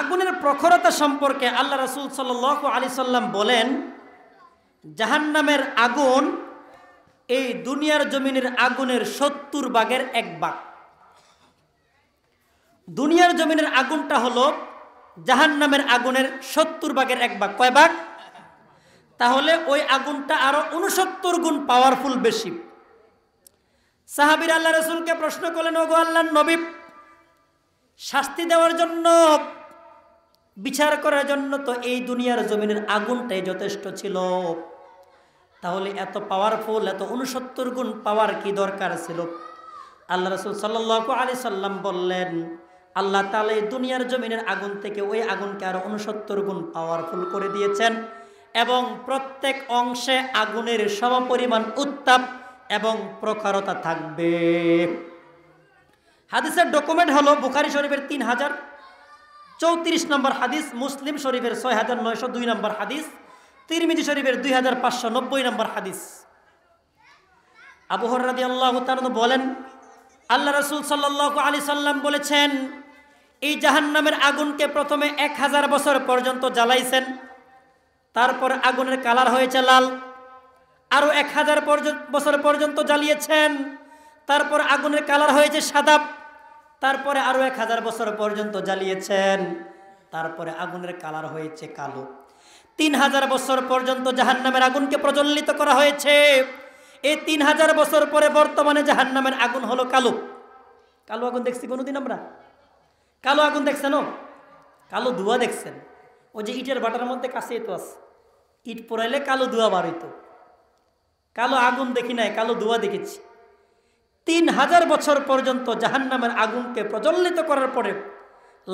আগুনের প্রখরতা সম্পর্কে আল্লাহ রসুল সাল আলি সাল্লাম বলেন জাহান্নামের আগুন এই দুনিয়ার জমিনের আগুনের সত্তর বাগের এক বাগ দুনিয়ার জমিনের আগুনটা হলো জাহান্নামের আগুনের সত্তর বাগের এক বাগ কয় বাঘ তাহলে ওই আগুনটা আরো উনসত্তর গুণ পাওয়ারফুল বেশি সাহাবির আল্লাহ রসুলকে প্রশ্ন করলেন ওগো আল্লাহ নবী শাস্তি দেওয়ার জন্য বিচার করার জন্য তো এই দুনিয়ার জমিনের আগুনটাই যথেষ্ট ছিল তাহলে এত পাওয়ারফুল এত উনসত্তর গুণ পাওয়ার কি দরকার ছিল আল্লাহ রসুল সাল্লাহ আলি সাল্লাম বললেন আল্লাহ তালে এই দুনিয়ার জমিনের আগুন থেকে ওই আগুনকে আরও উনসত্তর গুণ পাওয়ারফুল করে দিয়েছেন এবং প্রত্যেক অংশে আগুনের সমপরিমাণ উত্তাপ এবং প্রখরতা থাকবে হাদিসের ডকুমেন্ট হলো বুখারি শরীফের তিন হাজার চৌত্রিশ নম্বর হাদিস মুসলিম শরীফের ছয় হাজার নয়শো দুই নম্বর হাদিস তিরমিজি শরীফের দুই হাজার পাঁচশো নব্বই নম্বর হাদিস আবহর রাদি আল্লাহ বলেন আল্লাহ রসুল সাল্লাহ আলি সাল্লাম বলেছেন এই জাহান্নামের আগুনকে প্রথমে এক হাজার বছর পর্যন্ত জ্বালাইছেন তারপর আগুনের কালার হয়েছে লাল আরও এক হাজার বছর পর্যন্ত জ্বালিয়েছেন তারপর আগুনের কালার হয়েছে সাদা তারপরে আরও এক হাজার বছর পর্যন্ত জ্বালিয়েছেন তারপরে আগুনের কালার হয়েছে কালো তিন হাজার বছর পর্যন্ত জাহান্নামের আগুনকে প্রজ্বলিত করা হয়েছে এই তিন হাজার বছর পরে বর্তমানে জাহান্নামের আগুন হলো কালো কালো আগুন দেখছি কোনোদিন আমরা কালো আগুন দেখছেন ও কালো ধোয়া দেখছেন ওই যে ইটের বাটার মধ্যে কাছে তো আছে ইট পড়াইলে কালো ধোয়া বাড়িত কালো আগুন দেখি নাই কালো দোয়া দেখেছি তিন হাজার বছর পর্যন্ত জাহান্নামের আগুনকে প্রজ্বলিত করার পরে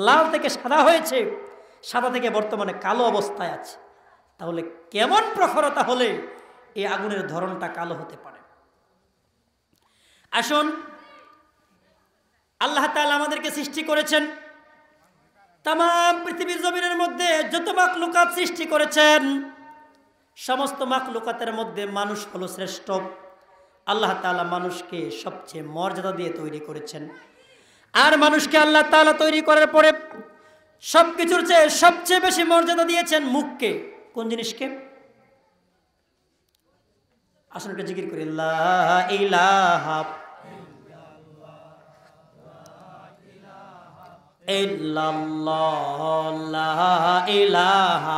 লাল থেকে সাদা হয়েছে সাদা থেকে বর্তমানে কালো অবস্থায় আছে তাহলে কেমন প্রখরতা হলে এই আগুনের ধরনটা কালো হতে পারে আসুন আল্লাহ তাল আমাদেরকে সৃষ্টি করেছেন তাম পৃথিবীর জমিনের মধ্যে যত মাকলুকাত সৃষ্টি করেছেন সমস্ত মাকলুকাতের মধ্যে মানুষ হলো শ্রেষ্ঠ আল্লাহ তালা মানুষকে সবচেয়ে মর্যাদা দিয়ে তৈরি করেছেন আর মানুষকে আল্লাহ তালা তৈরি করার পরে সব কিছুর চেয়ে সবচেয়ে বেশি মর্যাদা দিয়েছেন মুখকে কোন জিনিসকে আসলে একটা জিকির করি ইলাহা ইলাহা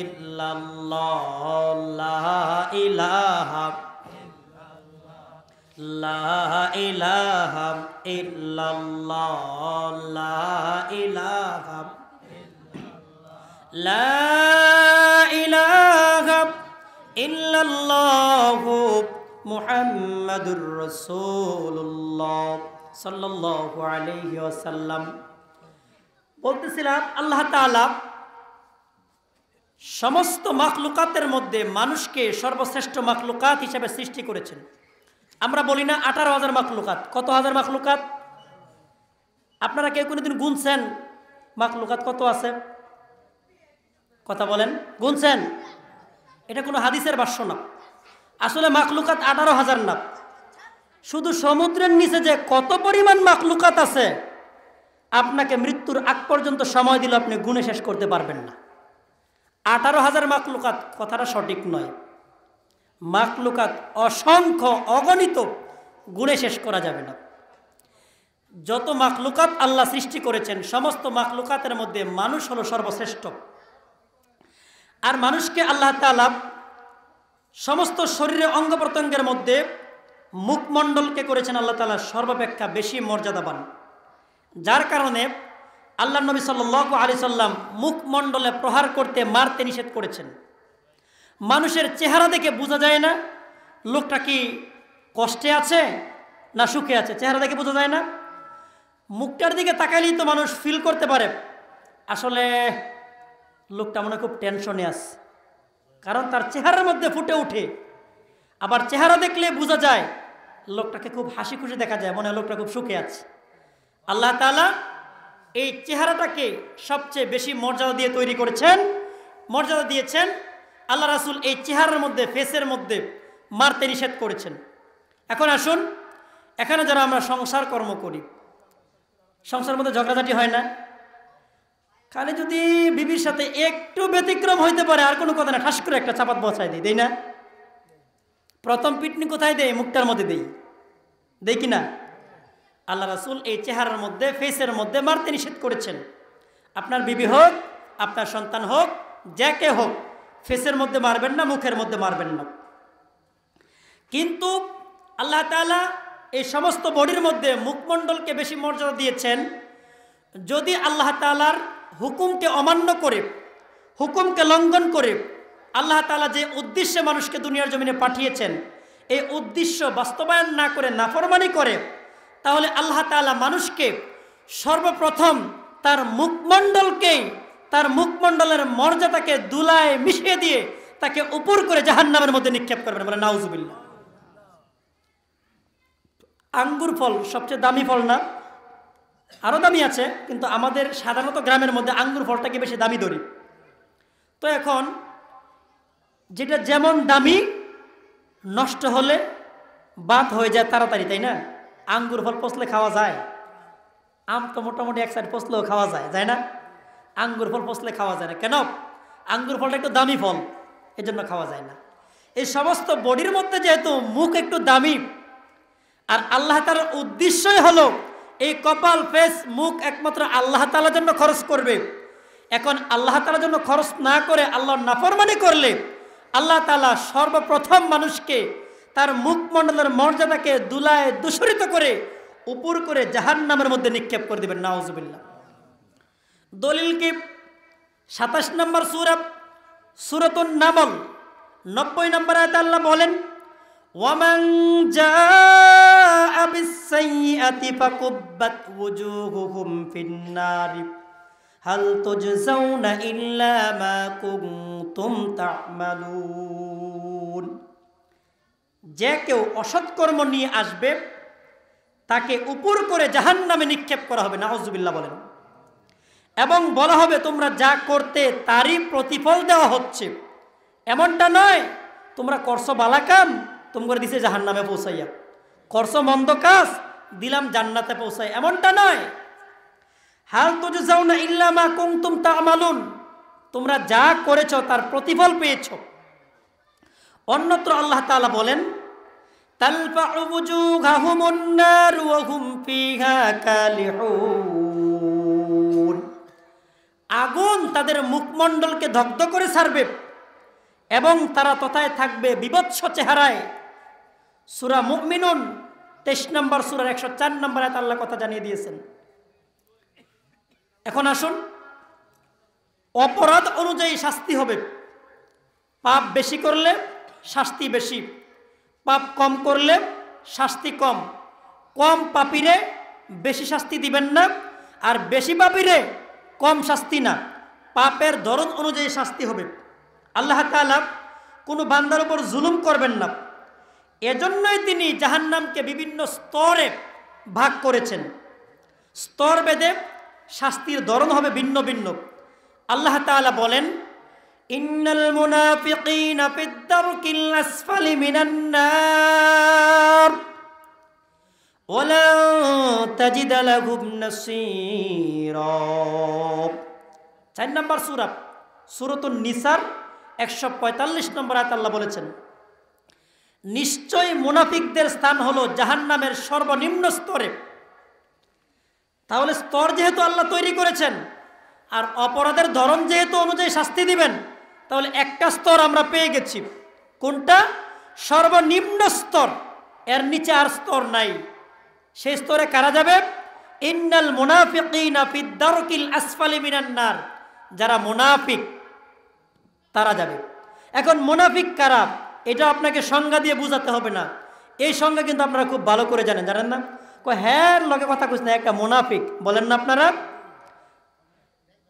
ইল্লাল্লাহ লা ইলাহা লা ইলাহা লা ইলাহা লা ইলাহা ইল্লাল্লাহ মুহাম্মাদুর রাসূলুল্লাহ সাল্লাল্লাহু আলাইহি ওয়াসাল্লাম বলতেছিলাম আল্লাহ তাআলা সমস্ত মাকলুকাতের মধ্যে মানুষকে সর্বশ্রেষ্ঠ মাকলুকাত হিসেবে সৃষ্টি করেছেন আমরা বলি না আঠারো হাজার মাকলুকাত কত হাজার মাকলুকাত আপনারা কেউ কোনোদিন গুনছেন মাকলুকাত কত আছে কথা বলেন গুনছেন এটা কোনো হাদিসের ভাষ্য না আসলে মাকলুকাত আঠারো হাজার না শুধু সমুদ্রের নিচে যে কত পরিমাণ মাকলুকাত আছে আপনাকে মৃত্যুর আগ পর্যন্ত সময় দিলে আপনি গুণে শেষ করতে পারবেন না আঠারো হাজার মাকলুকাত কথাটা সঠিক নয় মাকলুকাত অসংখ্য অগণিত গুণে শেষ করা যাবে না যত মাকলুকাত আল্লাহ সৃষ্টি করেছেন সমস্ত মাকলুকাতের মধ্যে মানুষ হলো সর্বশ্রেষ্ঠ আর মানুষকে আল্লাহ তালা সমস্ত শরীরে অঙ্গ প্রত্যঙ্গের মধ্যে মুখমণ্ডলকে করেছেন আল্লাহ তালা সর্বাপেক্ষা বেশি মর্যাদাবান যার কারণে আল্লাহ নবী সাল্লাহ আলি সাল্লাম মুখমণ্ডলে প্রহার করতে মারতে নিষেধ করেছেন মানুষের চেহারা দেখে বোঝা যায় না লোকটা কি কষ্টে আছে না সুখে আছে চেহারা দেখে বোঝা যায় না মুখটার দিকে তাকালেই তো মানুষ ফিল করতে পারে আসলে লোকটা মনে খুব টেনশনে আস কারণ তার চেহারার মধ্যে ফুটে উঠে আবার চেহারা দেখলে বোঝা যায় লোকটাকে খুব হাসি খুশি দেখা যায় মনে হয় লোকটা খুব সুখে আছে আল্লাহ তালা এই চেহারাটাকে সবচেয়ে বেশি মর্যাদা দিয়ে তৈরি করেছেন মর্যাদা দিয়েছেন আল্লাহ রাসুল এই চেহারার মধ্যে ফেসের মধ্যে মারতে নিষেধ করেছেন এখন আসুন এখানে যারা আমরা সংসার কর্ম করি সংসার মধ্যে ঝগড়াঝাটি হয় না খালি যদি বিবির সাথে একটু ব্যতিক্রম হইতে পারে আর কোনো কথা না ঠাস করে একটা চাপাত বসাই দিই দেই না প্রথম পিটনি কোথায় দেয় মুখটার মধ্যে দেই দেই কি না আল্লাহ রাসুল এই চেহারার মধ্যে ফেসের মধ্যে মারতে নিষেধ করেছেন আপনার বিবি হোক আপনার সন্তান হোক যাকে হোক ফেসের মধ্যে মারবেন না মুখের মধ্যে মারবেন না কিন্তু আল্লাহ তালা এই সমস্ত বডির মধ্যে মুখমণ্ডলকে বেশি মর্যাদা দিয়েছেন যদি আল্লাহ তালার হুকুমকে অমান্য করে হুকুমকে লঙ্ঘন করে আল্লাহ তালা যে উদ্দেশ্যে মানুষকে দুনিয়ার জমিনে পাঠিয়েছেন এই উদ্দেশ্য বাস্তবায়ন না করে নাফরমানি করে তাহলে আল্লাহ তালা মানুষকে সর্বপ্রথম তার মুখমণ্ডলকে তার মুখমণ্ডলের মর্যাদাকে দুলায় মিশিয়ে দিয়ে তাকে উপর করে জাহান্নামের মধ্যে নিক্ষেপ করবেন বলে নাউজুবিল্লা আঙ্গুর ফল সবচেয়ে দামি ফল না আরও দামি আছে কিন্তু আমাদের সাধারণত গ্রামের মধ্যে আঙ্গুর ফলটাকে বেশি দামি ধরি তো এখন যেটা যেমন দামি নষ্ট হলে বাদ হয়ে যায় তাড়াতাড়ি তাই না আঙ্গুর ফল পচলে খাওয়া যায় আম তো মোটামুটি এক সাইড পচলেও খাওয়া যায় যায় না আঙ্গুর ফল পচলে খাওয়া যায় না কেন আঙ্গুর ফলটা একটু দামি ফল জন্য খাওয়া যায় না এই সমস্ত বডির মধ্যে যেহেতু মুখ একটু দামি আর আল্লাহ তার উদ্দেশ্যই হলো এই কপাল ফেস মুখ একমাত্র আল্লাহ তালার জন্য খরচ করবে এখন আল্লাহ তালার জন্য খরচ না করে আল্লাহর নাফরমানি করলে আল্লাহ তালা সর্বপ্রথম মানুষকে তার মুখমণ্ডলের মর্যাদাকে দুলায় দূষরিত করে উপর করে জাহান নামের মধ্যে নিক্ষেপ করে দেবেন নাওজবিল্লা দলিল কি সাতাশ নম্বর সুরব সুরতুন নামল নব্বই নম্বর আয়তা আল্লাহ বলেন ওয়ামাং যা বিসাইয়াতি ইল্লা মা কুনতুম তা'মালুন যে কেউ অসৎকর্ম নিয়ে আসবে তাকে উপর করে জাহান নামে নিক্ষেপ করা হবে নাহজুবিল্লা বলেন এবং বলা হবে তোমরা যা করতে তারই প্রতিফল দেওয়া হচ্ছে এমনটা নয় তোমরা করছ বালাকাম তোমরা দিছে জাহান নামে পৌঁছাইয়া করছ মন্দ কাজ দিলাম জান্নাতে পৌঁছাই এমনটা নয় হাল তুজ যাও না ইল্লামা কুমতুম তা আমালুন তোমরা যা করেছ তার প্রতিফল পেয়েছ অন্যত্র আল্লাহ তালা বলেন আগুন তাদের মুখমণ্ডলকে দগ্ধ করে ছাড়বে এবং তারা তথায় থাকবে বিভৎস চেহারায় সুরা মুমিনুন তেইশ নম্বর সুরার একশো চার নম্বরে আল্লাহ কথা জানিয়ে দিয়েছেন এখন আসুন অপরাধ অনুযায়ী শাস্তি হবে পাপ বেশি করলে শাস্তি বেশি পাপ কম করলে শাস্তি কম কম পাপিরে বেশি শাস্তি দিবেন না আর বেশি পাপিরে কম শাস্তি না পাপের ধরন অনুযায়ী শাস্তি হবে আল্লাহ তালা কোনো বান্দার উপর জুলুম করবেন না এজন্যই তিনি জাহান্নামকে বিভিন্ন স্তরে ভাগ করেছেন স্তর বেদে শাস্তির ধরন হবে ভিন্ন ভিন্ন আল্লাহ তালা বলেন ইন্নাল মুনাফিকিনা ফিদ্দারকিল আসফালি মিনান নার ওয়ালান তাজিদ লাহুম নাসীরা চার নম্বর সূরা সূরাতুন নিসার একশো পঁয়তাল্লিশ নম্বর আয়াত আল্লাহ বলেছেন নিশ্চয় মুনাফিকদের স্থান হলো জাহান্নামের সর্বনিম্ন স্তরে তাহলে স্তর যেহেতু আল্লাহ তৈরি করেছেন আর অপরাধের ধরন যেহেতু অনুযায়ী শাস্তি দিবেন তাহলে একটা স্তর আমরা পেয়ে গেছি কোনটা সর্বনিম্ন স্তর এর নিচে আর স্তর নাই সেই স্তরে কারা যাবে ইন্নাল মুনাফিকিল আসফালি মিনান্নার যারা মুনাফিক তারা যাবে এখন মুনাফিক কারা এটা আপনাকে সংজ্ঞা দিয়ে বোঝাতে হবে না এই সংজ্ঞা কিন্তু আপনারা খুব ভালো করে জানেন জানেন না হ্যাঁ লগে কথা কইস না একটা মুনাফিক বলেন না আপনারা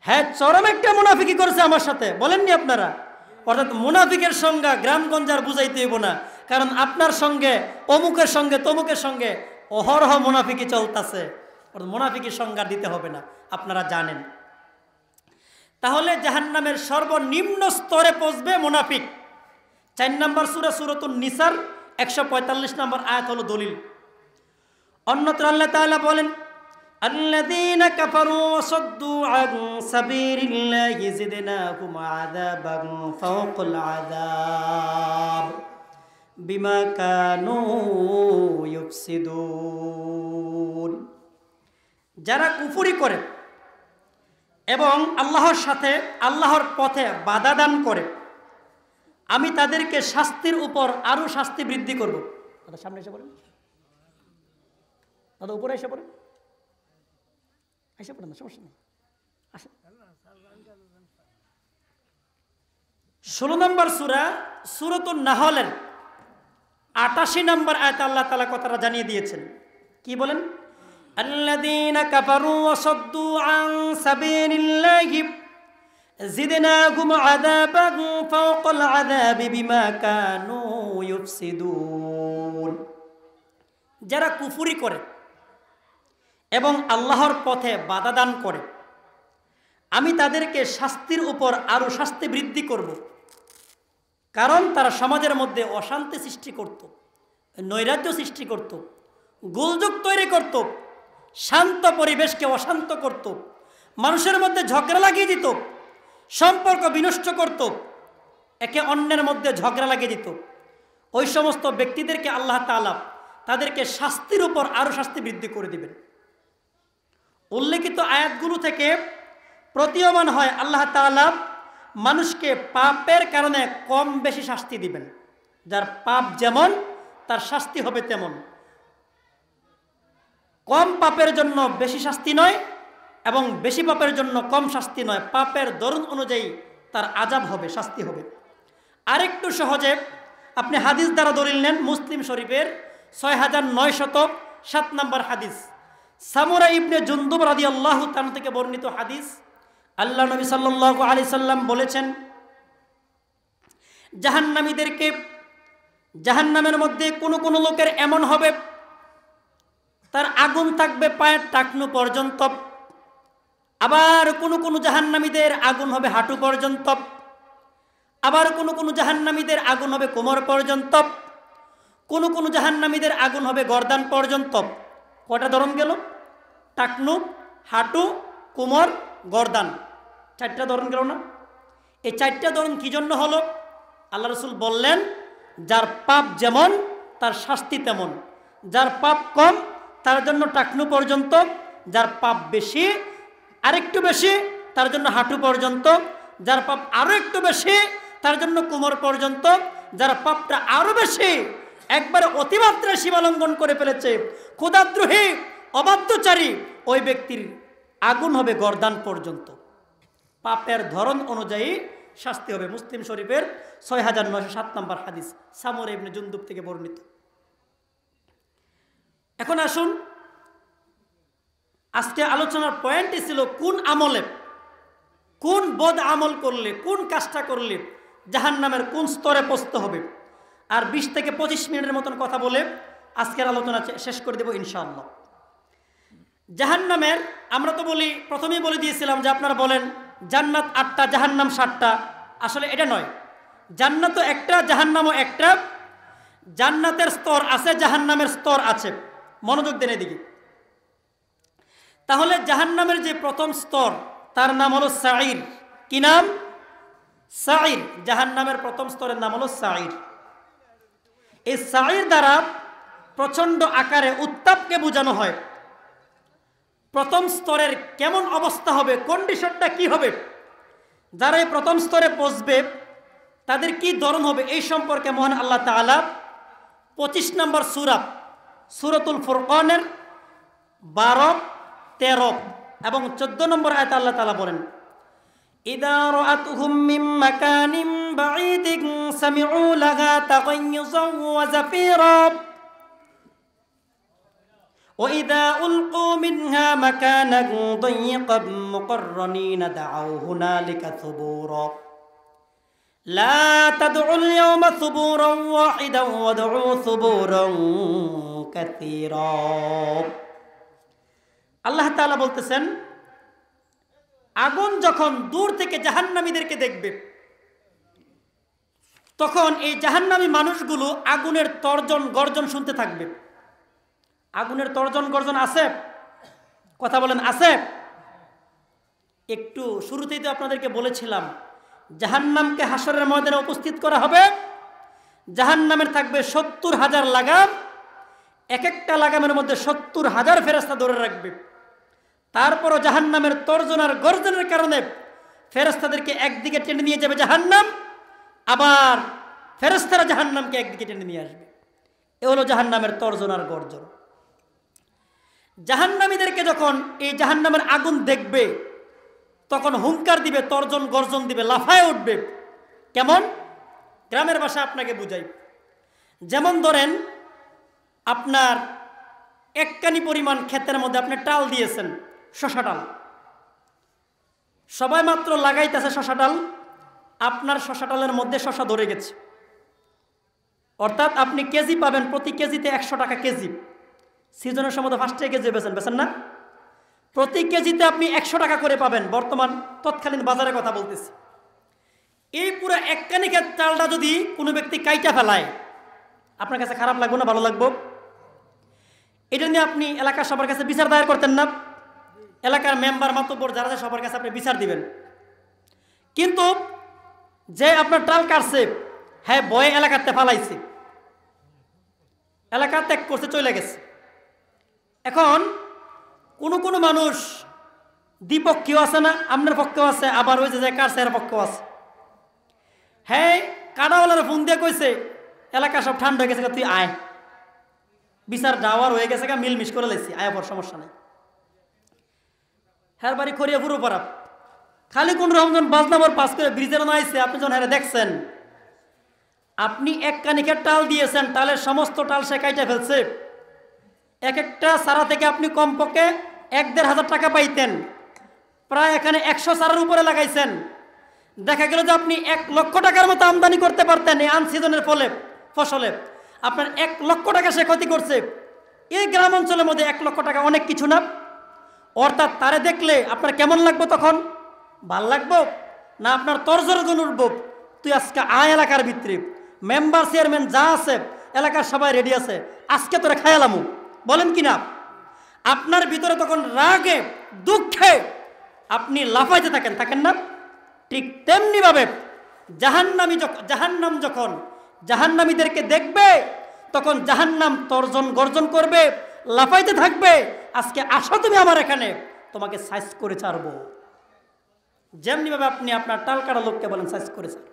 হ্যাঁ চরম একটা মুনাফিকি করেছে আমার সাথে বলেননি আপনারা অর্থাৎ মুনাফিকের সংজ্ঞা গ্রামগঞ্জ আর বুঝাইতে হইব না কারণ আপনার সঙ্গে অমুকের সঙ্গে তমুকের সঙ্গে অহরহ মুনাফিকি চলতেছে অর্থাৎ মুনাফিকির সংজ্ঞা দিতে হবে না আপনারা জানেন তাহলে জাহান্নামের সর্বনিম্ন স্তরে পৌঁছবে মুনাফিক চার নম্বর সুরা সুরতুল নিসার একশো পঁয়তাল্লিশ নম্বর আয়াত হলো দলিল অন্যত্র আল্লাহ তাহলে বলেন الذين كفروا وصدوا عن سبيل الله زدناهم عذابا فوق العذاب بما كانوا يفسدون যারা কুফুরি করে এবং আল্লাহর সাথে আল্লাহর পথে বাধা দান করে আমি তাদেরকে শাস্তির উপর আরও শাস্তি বৃদ্ধি করব দাদা সামনে এসে পড়েন দাদা উপরে এসে পড়ে এসে পড়েন না সমস্যা নেই আসেন ষোলো নম্বর সুরা সুরত নাহলের আটাশি নম্বর আয়ত আল্লাহ তালা কথাটা জানিয়ে দিয়েছেন কি বলেন الذين كفروا وصدوا عن سبيل الله زدناهم عذابا فوق العذاب بما كانوا يفسدون যারা কুফুরি করে এবং আল্লাহর পথে বাধা দান করে আমি তাদেরকে শাস্তির উপর আরও শাস্তি বৃদ্ধি করব কারণ তারা সমাজের মধ্যে অশান্তি সৃষ্টি করত নৈরাজ্য সৃষ্টি করত গোলযোগ তৈরি করত শান্ত পরিবেশকে অশান্ত করত মানুষের মধ্যে ঝগড়া লাগিয়ে দিত সম্পর্ক বিনষ্ট করত একে অন্যের মধ্যে ঝগড়া লাগিয়ে দিত ওই সমস্ত ব্যক্তিদেরকে আল্লাহ তালা তাদেরকে শাস্তির উপর আরও শাস্তি বৃদ্ধি করে দিবেন উল্লেখিত আয়াতগুলো থেকে প্রতীয়মান হয় আল্লাহ তালা মানুষকে পাপের কারণে কম বেশি শাস্তি দিবেন যার পাপ যেমন তার শাস্তি হবে তেমন কম পাপের জন্য বেশি শাস্তি নয় এবং বেশি পাপের জন্য কম শাস্তি নয় পাপের দরুন অনুযায়ী তার আজাব হবে শাস্তি হবে আরেকটু সহজে আপনি হাদিস দ্বারা দলিল নেন মুসলিম শরীফের ছয় হাজার নয় শত সাত নম্বর হাদিস সামুরাই ইবনে জন্দুব রাদি আল্লাহ তান থেকে বর্ণিত হাদিস আল্লাহ নবী সাল্লাহ আলি সাল্লাম বলেছেন জাহান্নামীদেরকে জাহান্নামের মধ্যে কোনো কোনো লোকের এমন হবে তার আগুন থাকবে পায়ের টাকনু পর্যন্ত আবার কোনো কোনো জাহান্নামীদের আগুন হবে হাঁটু পর্যন্ত আবার কোনো কোনো জাহান্নামীদের আগুন হবে কোমর পর্যন্ত কোনো কোনো জাহান্নামীদের আগুন হবে গর্দান পর্যন্ত কটা ধরম গেল টাকনু হাঁটু কোমর গরদান চারটা ধরন গেল না এই চারটা ধরন কি জন্য হলো আল্লাহ রসুল বললেন যার পাপ যেমন তার শাস্তি তেমন যার পাপ কম তার জন্য টাকনু পর্যন্ত যার পাপ বেশি আরেকটু বেশি তার জন্য হাঁটু পর্যন্ত যার পাপ আরও একটু বেশি তার জন্য কোমর পর্যন্ত যার পাপটা আরও বেশি একবারে অতিমাত্রায় সীমালঙ্ঘন করে ফেলেছে ক্ষুদাদ্রোহী অবাধ্যচারী ওই ব্যক্তির আগুন হবে গরদান পর্যন্ত পাপের ধরন অনুযায়ী শাস্তি হবে মুসলিম শরীফের ছয় হাজার নয়শো সাত নম্বর হাদিস সামর ইবনে জুন্দুব থেকে বর্ণিত এখন আসুন আজকে আলোচনার পয়েন্টই ছিল কোন আমলে কোন বদ আমল করলে কোন কাজটা করলে জাহান নামের কোন স্তরে পৌঁছতে হবে আর বিশ থেকে পঁচিশ মিনিটের মতন কথা বলে আজকের আলোচনা শেষ করে দেব ইনশাআল্লাহ জাহান্নামের আমরা তো বলি প্রথমেই বলে দিয়েছিলাম যে আপনারা বলেন জান্নাত আটটা জাহান্নাম সাতটা আসলে এটা নয় জান্নাতও একটা জাহান্নামও একটা জান্নাতের স্তর আছে জাহান্নামের স্তর আছে মনোযোগ দেন এদিকে তাহলে জাহান্নামের যে প্রথম স্তর তার নাম হলো সাইর কি নাম সাইর জাহান্নামের প্রথম স্তরের নাম হলো সাইর এই সাঈর দ্বারা প্রচণ্ড আকারে উত্তাপকে বোঝানো হয় প্রথম স্তরের কেমন অবস্থা হবে কন্ডিশনটা কি হবে যারা এই প্রথম স্তরে পৌঁছবে তাদের কি ধরন হবে এই সম্পর্কে মহান আল্লাহ তালা পঁচিশ নম্বর সুরাব সুরতুল ফুরকনের বারো তেরো এবং চোদ্দ নম্বর আয়তা আল্লাহ তালা বলেন إذا رأتهم من مكان بعيد سمعوا لها تغيظا وزفيرا وإذا ألقوا منها مكانا ضيقا مقرنين دعوا هنالك ثبورا لا تدعوا اليوم ثبورا واحدا وادعوا ثبورا كثيرا আল্লাহ তাআলা বলতেছেন আগুন যখন দূর থেকে জাহান্নামীদেরকে দেখবে তখন এই জাহান্নামী মানুষগুলো আগুনের তর্জন গর্জন শুনতে থাকবে আগুনের তর্জন গর্জন আছে কথা বলেন আছে একটু শুরুতেই তো আপনাদেরকে বলেছিলাম জাহান্নামকে হাসরের ময়দানে উপস্থিত করা হবে জাহান্নামের থাকবে সত্তর হাজার লাগাম এক একটা লাগামের মধ্যে সত্তর হাজার ফেরাস্তা ধরে রাখবে তারপরও জাহান্নামের তর্জনার গর্জনের কারণে ফেরস্তাদেরকে একদিকে টেনে নিয়ে যাবে জাহান্নাম আবার ফেরস্তারা জাহান্নামকে একদিকে টেনে নিয়ে আসবে এ হলো জাহান্নামের তর্জনার গর্জন জাহান্নামীদেরকে যখন এই জাহান্নামের আগুন দেখবে তখন হুঙ্কার দিবে তর্জন গর্জন দিবে লাফায় উঠবে কেমন গ্রামের ভাষা আপনাকে বুঝাই যেমন ধরেন আপনার এককানি পরিমাণ ক্ষেতের মধ্যে আপনি টাল দিয়েছেন শশা ডাল সবাই মাত্র লাগাইতেছে শশা ডাল আপনার শশা ডালের মধ্যে শশা ধরে গেছে অর্থাৎ আপনি কেজি পাবেন প্রতি কেজিতে একশো টাকা কেজি সিজনের সময় তো ফার্স্টে কেজি বেছেন বেছেন না প্রতি কেজিতে আপনি একশো টাকা করে পাবেন বর্তমান তৎকালীন বাজারের কথা বলতেছি এই পুরো এক চালটা যদি কোনো ব্যক্তি কাইটা ফেলায় আপনার কাছে খারাপ লাগবো না ভালো লাগবো এটা নিয়ে আপনি এলাকার সবার কাছে বিচার দায়ের করতেন না এলাকার মেম্বার মাতব্বর যারা সবার কাছে আপনি বিচার দিবেন কিন্তু যে আপনার ট্রাল কাটছে হ্যাঁ বয়ে এলাকাতে ফালাইছে এলাকা ত্যাগ করছে চলে গেছে এখন কোন কোন মানুষ দ্বিপক্ষীয় আছে না আপনার পক্ষেও আছে আবার ওই যে কার স্যার পক্ষেও আছে হ্যাঁ কাদাওয়ালারা ফোন দিয়ে কইছে এলাকা সব ঠান্ডা হয়ে গেছে তুই আয় বিচার ডাওয়ার হয়ে গেছে মিলমিশ করে লেছি আয় পর সমস্যা নাই হ্যাঁ বাড়ি খরিয়ে পুরো পারা খালি কোন রকম যখন বাস নাম্বার পাস করে ব্রিজের আইসে আপনি যখন হ্যাঁ দেখছেন আপনি এক কানিকের টাল দিয়েছেন টালের সমস্ত টাল সে কাইটা ফেলছে এক একটা সারা থেকে আপনি কমপক্ষে এক দেড় হাজার টাকা পাইতেন প্রায় এখানে একশো সারার উপরে লাগাইছেন দেখা গেল যে আপনি এক লক্ষ টাকার মতো আমদানি করতে পারতেন এই আনসিজনের ফলে ফসলে আপনার এক লক্ষ টাকা সে ক্ষতি করছে এই গ্রাম অঞ্চলের মধ্যে এক লক্ষ টাকা অনেক কিছু না অর্থাৎ তারে দেখলে আপনার কেমন লাগবো তখন ভাল লাগবো না আপনার তর্জর গুণ উঠব তুই আজকে আয় এলাকার ভিত্তি মেম্বার চেয়ারম্যান যা আছে এলাকার সবাই রেডি আছে আজকে তোরা খায়ালামুক বলেন কি না আপনার ভিতরে তখন রাগে দুঃখে আপনি লাফাইতে থাকেন থাকেন না ঠিক তেমনিভাবে জাহান্নামি যখন জাহান্নাম যখন জাহান্নামীদেরকে দেখবে তখন জাহান্নাম তর্জন গর্জন করবে লাফাইতে থাকবে আজকে আসো তুমি আমার এখানে তোমাকে সাইজ করে ছাড়বো যেমনিভাবে আপনি আপনার টালকাটা লোককে বলেন সাইজ করে ছাড়ব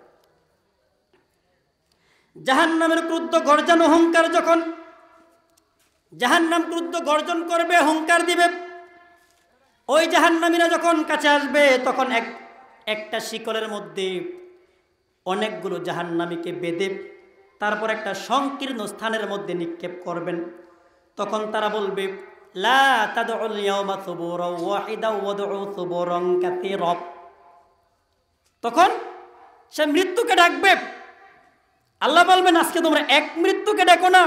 জাহান্নামের ক্রুদ্ধ গর্জন অহংকার যখন জাহান্নাম ক্রুদ্ধ গর্জন করবে হংকার দিবে ওই জাহান্নামীরা যখন কাছে আসবে তখন এক একটা শিকলের মধ্যে অনেকগুলো জাহান্নামীকে বেঁধে তারপর একটা সংকীর্ণ স্থানের মধ্যে নিক্ষেপ করবেন তখন তারা বলবে লা তখন সে মৃত্যুকে ডাকবে আল্লাহ বলবেন আজকে তোমরা এক মৃত্যুকে ডাকো না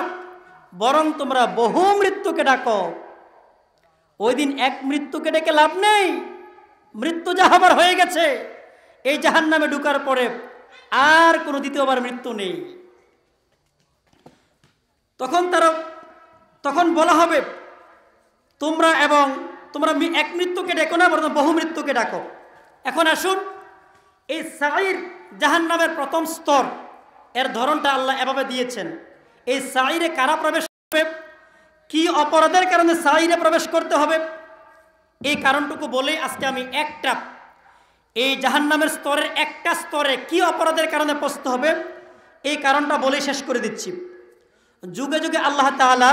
বরং তোমরা বহু মৃত্যুকে ডাকো ওই দিন এক মৃত্যুকে ডেকে লাভ নেই মৃত্যু যা হবার হয়ে গেছে এই জাহান নামে ঢুকার পরে আর কোনো দ্বিতীয়বার মৃত্যু নেই তখন তারা তখন বলা হবে তোমরা এবং তোমরা এক মৃত্যুকে ডেকো না বরং বহু মৃত্যুকে ডাকো এখন আসুন এই সাইর জাহান নামের প্রথম স্তর এর ধরনটা আল্লাহ এভাবে দিয়েছেন এই সাইরে কারা প্রবেশ করবে কি অপরাধের কারণে সাইরে প্রবেশ করতে হবে এই কারণটুকু বলেই আজকে আমি একটা এই জাহান্নামের স্তরের একটা স্তরে কি অপরাধের কারণে পৌঁছতে হবে এই কারণটা বলে শেষ করে দিচ্ছি যুগে যুগে আল্লাহ তালা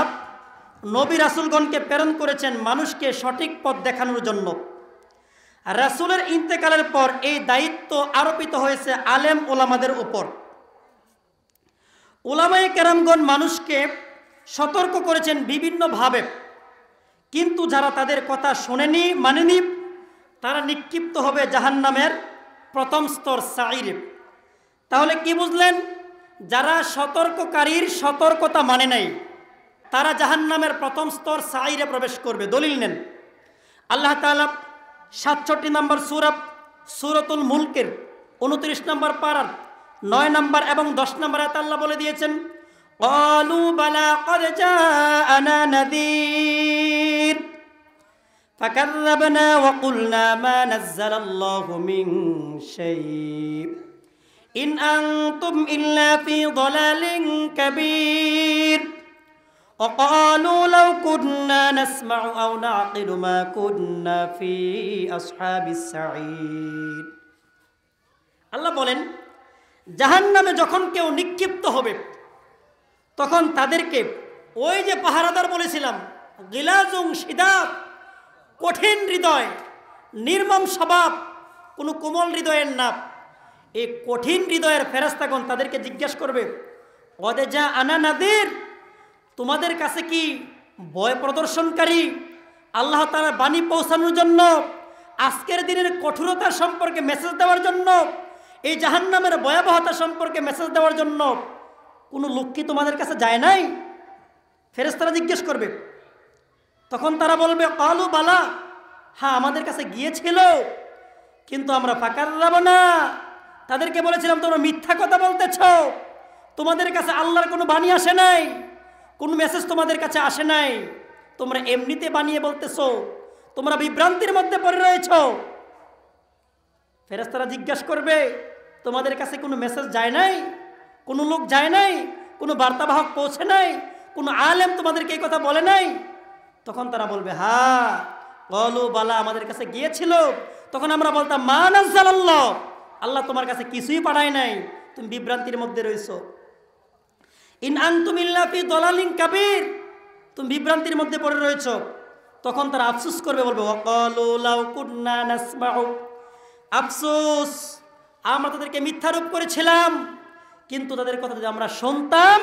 নবী রাসুলগণকে প্রেরণ করেছেন মানুষকে সঠিক পথ দেখানোর জন্য রাসুলের ইন্তেকালের পর এই দায়িত্ব আরোপিত হয়েছে আলেম ওলামাদের উপর ওলামায় কেরামগণ মানুষকে সতর্ক করেছেন বিভিন্নভাবে কিন্তু যারা তাদের কথা শোনেনি মানেনি তারা নিক্ষিপ্ত হবে জাহান্নামের প্রথম স্তর সাইরে তাহলে কি বুঝলেন যারা সতর্ককারীর সতর্কতা মানে নাই তারা জাহান্নামের প্রথম স্তর সাইরে প্রবেশ করবে দলিল নেন আল্লাহ তালা সাতষট্টি নম্বর সুরাব সুরতুল মুলকের উনত্রিশ নম্বর পাড়ার নয় নম্বর এবং দশ নম্বর আয়াত আল্লাহ বলে দিয়েছেন قالوا بلى قد جاءنا نذير فكذبنا وقلنا ما نزل الله من شيء إن أنتم إلا في ضلال كبير وقالوا لو كنا نسمع أو نعقل ما كنا في أصحاب السعير الله بولن জাহান নামে যখন কেউ নিক্ষিপ্ত হবে তখন তাদেরকে ওই যে পাহারাদার বলেছিলাম গিলাজুং সিদাব কঠিন হৃদয় নির্মম স্বভাব কোনো কোমল হৃদয়ের নাপ এই কঠিন হৃদয়ের ফেরাস্তাগণ তাদেরকে জিজ্ঞেস করবে অদে যা আনা নাদের তোমাদের কাছে কি বয় প্রদর্শনকারী আল্লাহ তালার বাণী পৌঁছানোর জন্য আজকের দিনের কঠোরতা সম্পর্কে মেসেজ দেওয়ার জন্য এই জাহান্নামের ভয়াবহতা সম্পর্কে মেসেজ দেওয়ার জন্য কোনো লোক কি তোমাদের কাছে যায় নাই ফেরেস্তারা জিজ্ঞেস করবে তখন তারা বলবে কালু বালা হ্যাঁ আমাদের কাছে গিয়েছিল কিন্তু আমরা ফাঁকা যাব না তাদেরকে বলেছিলাম তোমরা মিথ্যা কথা বলতেছ তোমাদের কাছে আল্লাহর কোনো বাণী আসে নাই কোনো মেসেজ তোমাদের কাছে আসে নাই তোমরা এমনিতে বানিয়ে বলতেছ তোমরা বিভ্রান্তির মধ্যে পড়ে রয়েছ ফেরেস্তারা জিজ্ঞাসা করবে তোমাদের কাছে কোনো মেসেজ যায় নাই কোনো লোক যায় নাই কোনো বার্তাবাহক পৌঁছে নাই কোনো আলেম তোমাদেরকে এই কথা বলে নাই তখন তারা বলবে হা গলু বালা আমাদের কাছে গিয়েছিল তখন আমরা বলতাম মানাজ্জাল্লাহ আল্লাহ তোমার কাছে কিছুই পাঠায় নাই তুমি বিভ্রান্তির মধ্যে রয়েছো ইন আন্তুমিল্লাফি দলালিং কাবির তুমি বিভ্রান্তির মধ্যে পড়ে রয়েছ তখন তারা আফসুস করবে বলবে আফসুস আমরা তাদেরকে মিথ্যারোপ করেছিলাম কিন্তু তাদের কথা যদি আমরা শুনতাম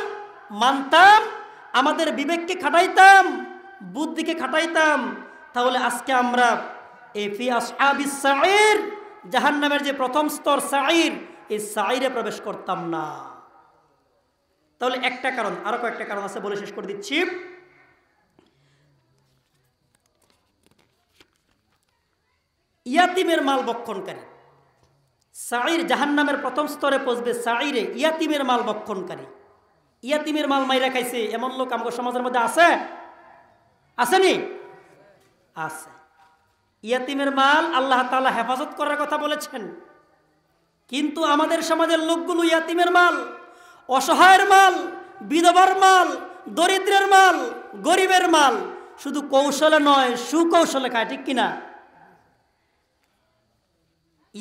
মানতাম আমাদের বিবেককে খাটাইতাম বুদ্ধিকে খাটাইতাম তাহলে আজকে আমরা এই জাহান নামের যে প্রথম স্তর সাইর এই সাইরে প্রবেশ করতাম না তাহলে একটা কারণ আরো কয়েকটা কারণ আছে বলে শেষ করে দিচ্ছি ইয়াতিমের মাল বক্ষণকারী জাহান জাহান্নামের প্রথম স্তরে পৌঁছবে সাঈরে ইয়াতিমের মাল বক্ষণকারী ইয়াতিমের মাল মাইরা খাইছে এমন লোক আমার সমাজের মধ্যে আছে আসেনি আছে ইয়াতিমের মাল আল্লাহ তালা হেফাজত করার কথা বলেছেন কিন্তু আমাদের সমাজের লোকগুলো ইয়াতিমের মাল অসহায়ের মাল বিধবার মাল দরিদ্রের মাল গরিবের মাল শুধু কৌশলে নয় সুকৌশলে খায় ঠিক কিনা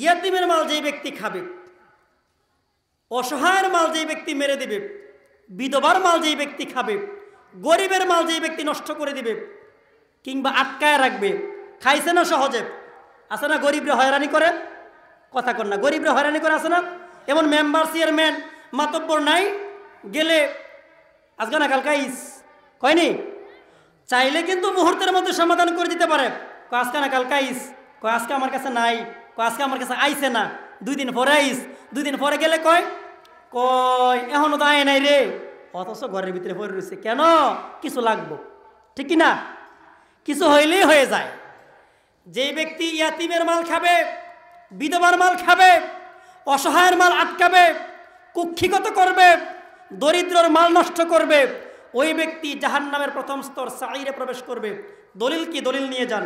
ইয়াতিমের মাল যেই ব্যক্তি খাবে অসহায়ের মাল যেই ব্যক্তি মেরে দেবে বিধবার মাল যেই ব্যক্তি খাবে গরিবের মাল যেই ব্যক্তি নষ্ট করে দিবে কিংবা আটকায় রাখবে খাইছে না সহজে আছে না গরিবরা হয়রানি করে কথা কর না গরিবরা হয়রানি করে আছে না এমন মেম্বার চেয়ারম্যান মাতব্বর নাই গেলে আজকে না কালকা ইস কয়নি চাইলে কিন্তু মুহূর্তের মধ্যে সমাধান করে দিতে পারে আজকে না কালকা ইস আজকে আমার কাছে নাই আজকে আমার কাছে আইসে না দুই দিন পরে আইস দুই দিন পরে গেলে কয় কয় এখনো তো আয় নাই রে অথচ ঘরের ভিতরে পরে রয়েছে কেন কিছু লাগবো ঠিক না কিছু হইলেই হয়ে যায় যে ব্যক্তি ইয়াতিমের মাল খাবে বিধবার মাল খাবে অসহায়ের মাল আটকাবে কুক্ষিগত করবে দরিদ্রর মাল নষ্ট করবে ওই ব্যক্তি জাহান্নামের প্রথম স্তর সাইরে প্রবেশ করবে দলিল কি দলিল নিয়ে যান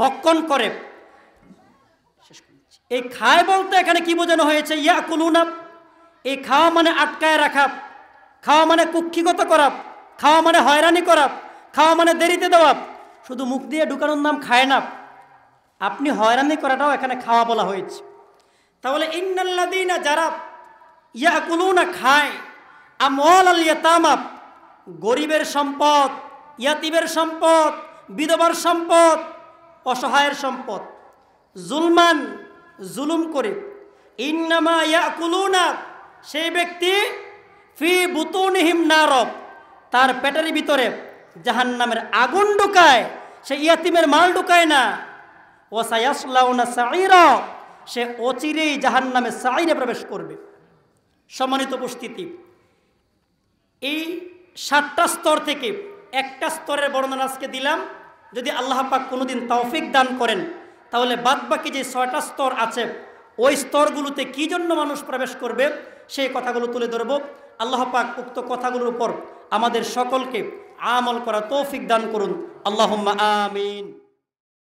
ভক্ষণ করে এই খায় বলতে এখানে কি বোঝানো হয়েছে ইয়া কুলুনা এই খাওয়া মানে আটকায় রাখা খাওয়া মানে কুক্ষিগত করা খাওয়া মানে হয়রানি করা খাওয়া মানে দেরিতে দেওয়া শুধু মুখ দিয়ে ঢুকানোর নাম খায় না আপনি হয়রানি করাটাও এখানে খাওয়া বলা হয়েছে তাহলে ইন্নাল্লাদিনা যারা ইয়া কুলুনা খায় আমল আলিয়া ইয়াতামাপ গরিবের সম্পদ ইয়াতিবের সম্পদ বিধবার সম্পদ অসহায়ের সম্পদ জুলমান জুলুম করে ইন্নামা ইয়াকুলুনা সেই ব্যক্তি ফি বুতুনহিম নারব তার পেটের ভিতরে জাহান নামের আগুন ঢুকায় সে ইয়াতিমের মাল ঢুকায় না ও সায়াসলাউনা সাইরা সে অচিরেই জাহান নামে সাইরে প্রবেশ করবে সম্মানিত উপস্থিতি এই সাতটা স্তর থেকে একটা স্তরের বর্ণনা আজকে দিলাম যদি আল্লাহ পাক কোনোদিন তৌফিক দান করেন তাহলে বাদবাকি যে ছয়টা স্তর আছে ওই স্তরগুলোতে কী জন্য মানুষ প্রবেশ করবে সেই কথাগুলো তুলে ধরব আল্লাহ পাক উক্ত কথাগুলোর উপর আমাদের সকলকে আমল করা তৌফিক দান করুন আল্লাহ আমিন